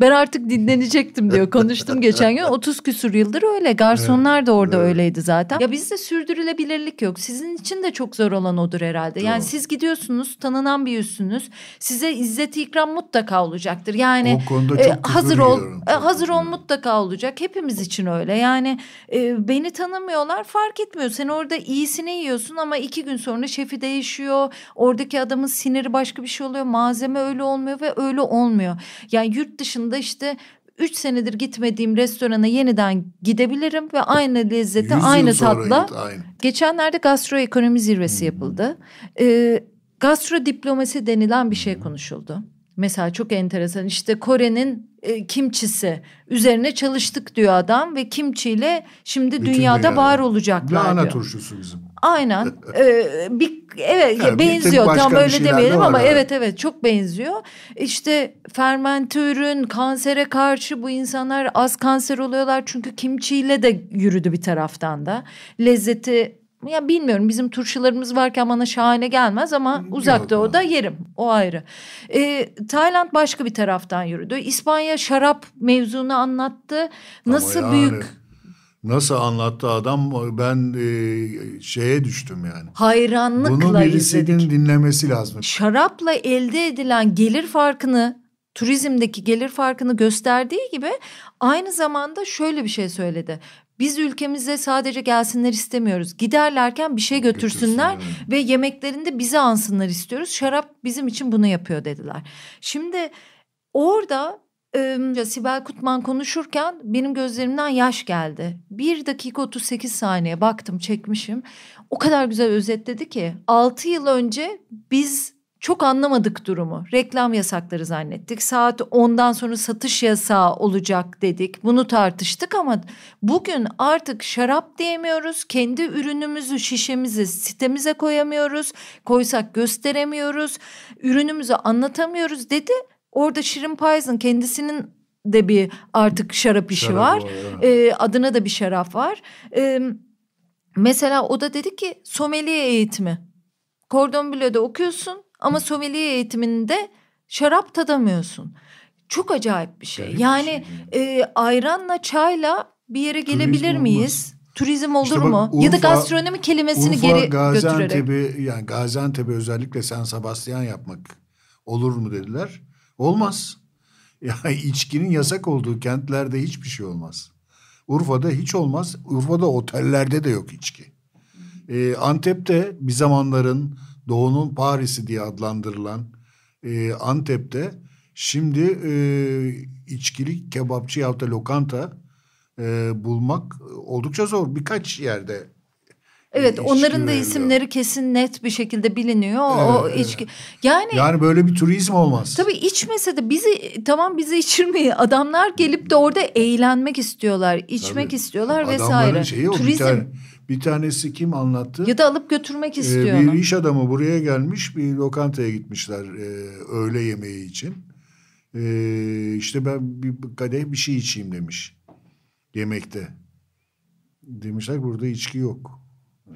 ben artık dinlenecektim diyor. <laughs> Konuştum geçen gün. 30 küsur yıldır öyle. Garsonlar evet, da orada evet. öyleydi zaten. Ya bizde sürdürülebilirlik yok. Sizin için de çok zor olan odur herhalde. Yani Doğru. siz gidiyorsunuz, tanınan bir yüzsünüz. Size izzet ikram mutlaka olacaktır. Yani e, hazır ol, e, hazır ol mutlaka olacak. Hepimiz için öyle. Yani e, beni tanımıyorlar fark etmiyor. Sen orada iyisini yiyorsun ama iki gün sonra şefi değişiyor. Oradaki adamın siniri başka bir şey oluyor. Malzeme öyle olmuyor ve öyle olmuyor. Yani yurt dışında işte üç senedir gitmediğim restorana yeniden gidebilirim ve aynı lezzete aynı tatla. Git, aynı. Geçenlerde gastroekonomi zirvesi hmm. yapıldı. Ee, gastro diplomasi denilen bir şey hmm. konuşuldu. Mesela çok enteresan işte Kore'nin e, kimçisi üzerine çalıştık diyor adam ve kimçiyle şimdi Bütün dünyada dünya, var olacaklar lahana diyor. Lahana turşusu bizim. Aynen. ee, <laughs> bir evet yani benziyor. Tam böyle demeyelim ama abi. evet evet çok benziyor. İşte fermente kansere karşı bu insanlar az kanser oluyorlar çünkü kimçiyle de yürüdü bir taraftan da. Lezzeti ya bilmiyorum bizim turşularımız varken bana şahane gelmez ama uzakta o da yerim o ayrı. Ee, Tayland başka bir taraftan yürüdü. İspanya şarap mevzunu anlattı. Nasıl yani, büyük Nasıl anlattı adam ben e, şeye düştüm yani. Hayranlıkla Bunu birisinin izledik. dinlemesi lazım. Şarapla elde edilen gelir farkını turizmdeki gelir farkını gösterdiği gibi aynı zamanda şöyle bir şey söyledi. Biz ülkemize sadece gelsinler istemiyoruz. Giderlerken bir şey götürsünler, götürsünler. ve yemeklerinde bizi ansınlar istiyoruz. Şarap bizim için bunu yapıyor dediler. Şimdi orada e, Sibel Kutman konuşurken benim gözlerimden yaş geldi. Bir dakika 38 saniye baktım çekmişim. O kadar güzel özetledi ki 6 yıl önce biz çok anlamadık durumu. Reklam yasakları zannettik. Saat 10'dan sonra satış yasağı olacak dedik. Bunu tartıştık ama bugün artık şarap diyemiyoruz. Kendi ürünümüzü, şişemizi sitemize koyamıyoruz. Koysak gösteremiyoruz. Ürünümüzü anlatamıyoruz dedi. Orada Şirin Payız'ın kendisinin de bir artık şarap işi şarap var. var ee, adına da bir şarap var. Ee, mesela o da dedi ki someliye eğitimi. Kordon Bleu'de okuyorsun ama sommelier eğitiminde şarap tadamıyorsun. Çok acayip bir şey. Garip yani bir şey. E, ayranla çayla bir yere gelebilir Turizm miyiz? Olmaz. Turizm olur işte bak, mu? Urfa, ya da gastronomi kelimesini Urfa, geri Gaziantep'i, götürerek. yani Gaziantep'i özellikle sen Sebastian yapmak olur mu dediler. Olmaz. <laughs> Yani içkinin yasak olduğu kentlerde hiçbir şey olmaz. Urfa'da hiç olmaz. Urfa'da otellerde de yok içki. Ee, Antep'te bir zamanların Doğu'nun Paris'i diye adlandırılan e, Antep'te şimdi e, içkilik kebapçı ya da lokanta e, bulmak oldukça zor. Birkaç yerde e, Evet, onların da isimleri kesin net bir şekilde biliniyor. Evet, o evet. içki yani Yani böyle bir turizm olmaz. Tabii içmese de bizi tamam bizi içirmeyi adamlar gelip de orada eğlenmek istiyorlar, içmek tabii. istiyorlar Adamların vesaire. Şeyi o, turizm bir tane, bir tanesi kim anlattı? Ya da alıp götürmek ee, istiyor. Ee, bir iş adamı buraya gelmiş bir lokantaya gitmişler e, öğle yemeği için. E, işte ben bir kadeh bir şey içeyim demiş yemekte. Demişler burada içki yok. <laughs>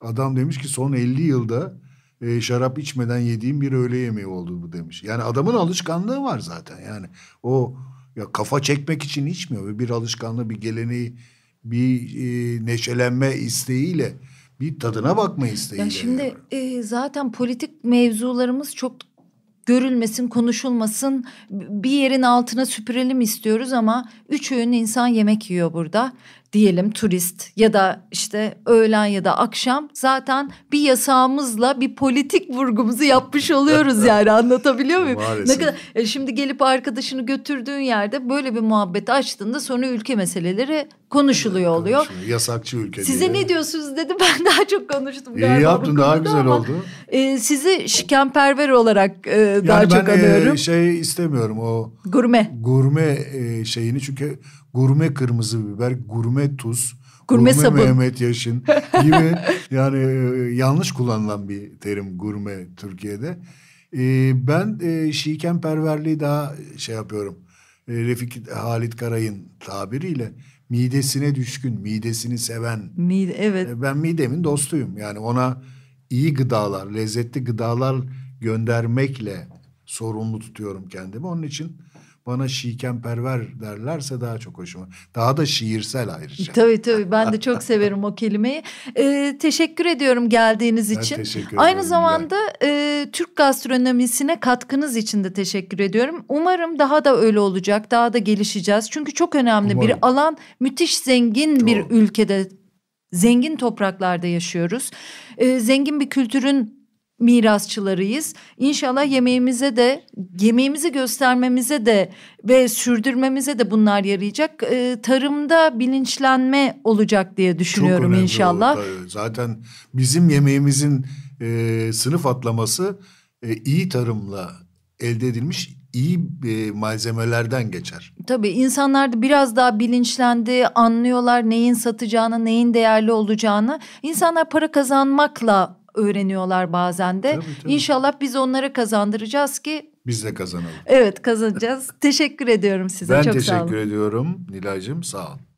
Adam demiş ki son 50 yılda e, şarap içmeden yediğim bir öğle yemeği oldu bu demiş. Yani adamın alışkanlığı var zaten yani. O ya kafa çekmek için içmiyor. ve Bir alışkanlığı bir geleneği bir e, neşelenme isteğiyle bir tadına bakma isteğiyle. Ya şimdi e, zaten politik mevzularımız çok görülmesin, konuşulmasın, bir yerin altına süpürelim istiyoruz ama üç öğün insan yemek yiyor burada. Diyelim turist ya da işte öğlen ya da akşam zaten bir yasağımızla bir politik vurgumuzu yapmış oluyoruz <laughs> yani anlatabiliyor muyum? Maalesef. Ne kadar e, şimdi gelip arkadaşını götürdüğün yerde böyle bir muhabbet açtığında sonra ülke meseleleri konuşuluyor oluyor. Konuşuluyor. Yasakçı ülke Size diye. ne diyorsunuz dedi <laughs> ben daha çok konuştum. İyi yaptın daha güzel ama, oldu. E, sizi şikenperver olarak e, yani daha çok e, anıyorum. Yani ben şey istemiyorum o. Gurme. Gurme e, şeyini çünkü gurme kırmızı biber, gurme tuz. Gurme, gurme sabun. Mehmet Yaşın gibi <laughs> yani e, yanlış kullanılan bir terim gurme Türkiye'de. E, ben e, şikenperverliği daha şey yapıyorum. E, Refik Halit Karay'ın tabiriyle midesine düşkün, midesini seven. Mide, evet. E, ben midemin dostuyum. Yani ona iyi gıdalar, lezzetli gıdalar göndermekle sorumlu tutuyorum kendimi. Onun için bana şikenperver derlerse daha çok hoşuma. Daha da şiirsel ayrıca. <laughs> Tabii tabii ben de çok severim o kelimeyi. Ee, teşekkür ediyorum geldiğiniz ben için. teşekkür ederim. Aynı zamanda e, Türk gastronomisine katkınız için de teşekkür ediyorum. Umarım daha da öyle olacak. Daha da gelişeceğiz. Çünkü çok önemli Umarım. bir alan. Müthiş zengin Doğru. bir ülkede zengin topraklarda yaşıyoruz. Ee, zengin bir kültürün mirasçılarıyız. İnşallah yemeğimize de yemeğimizi göstermemize de ve sürdürmemize de bunlar yarayacak. E, tarımda bilinçlenme olacak diye düşünüyorum inşallah. O, ee, zaten bizim yemeğimizin e, sınıf atlaması e, iyi tarımla elde edilmiş iyi e, malzemelerden geçer. Tabii insanlar da biraz daha bilinçlendi, anlıyorlar neyin satacağını, neyin değerli olacağını. İnsanlar para kazanmakla öğreniyorlar bazen de. Tabii, tabii. İnşallah biz onlara kazandıracağız ki. Biz de kazanalım. Evet kazanacağız. <laughs> teşekkür ediyorum size. Ben çok teşekkür sağ olun. ediyorum Nilay'cığım sağ ol.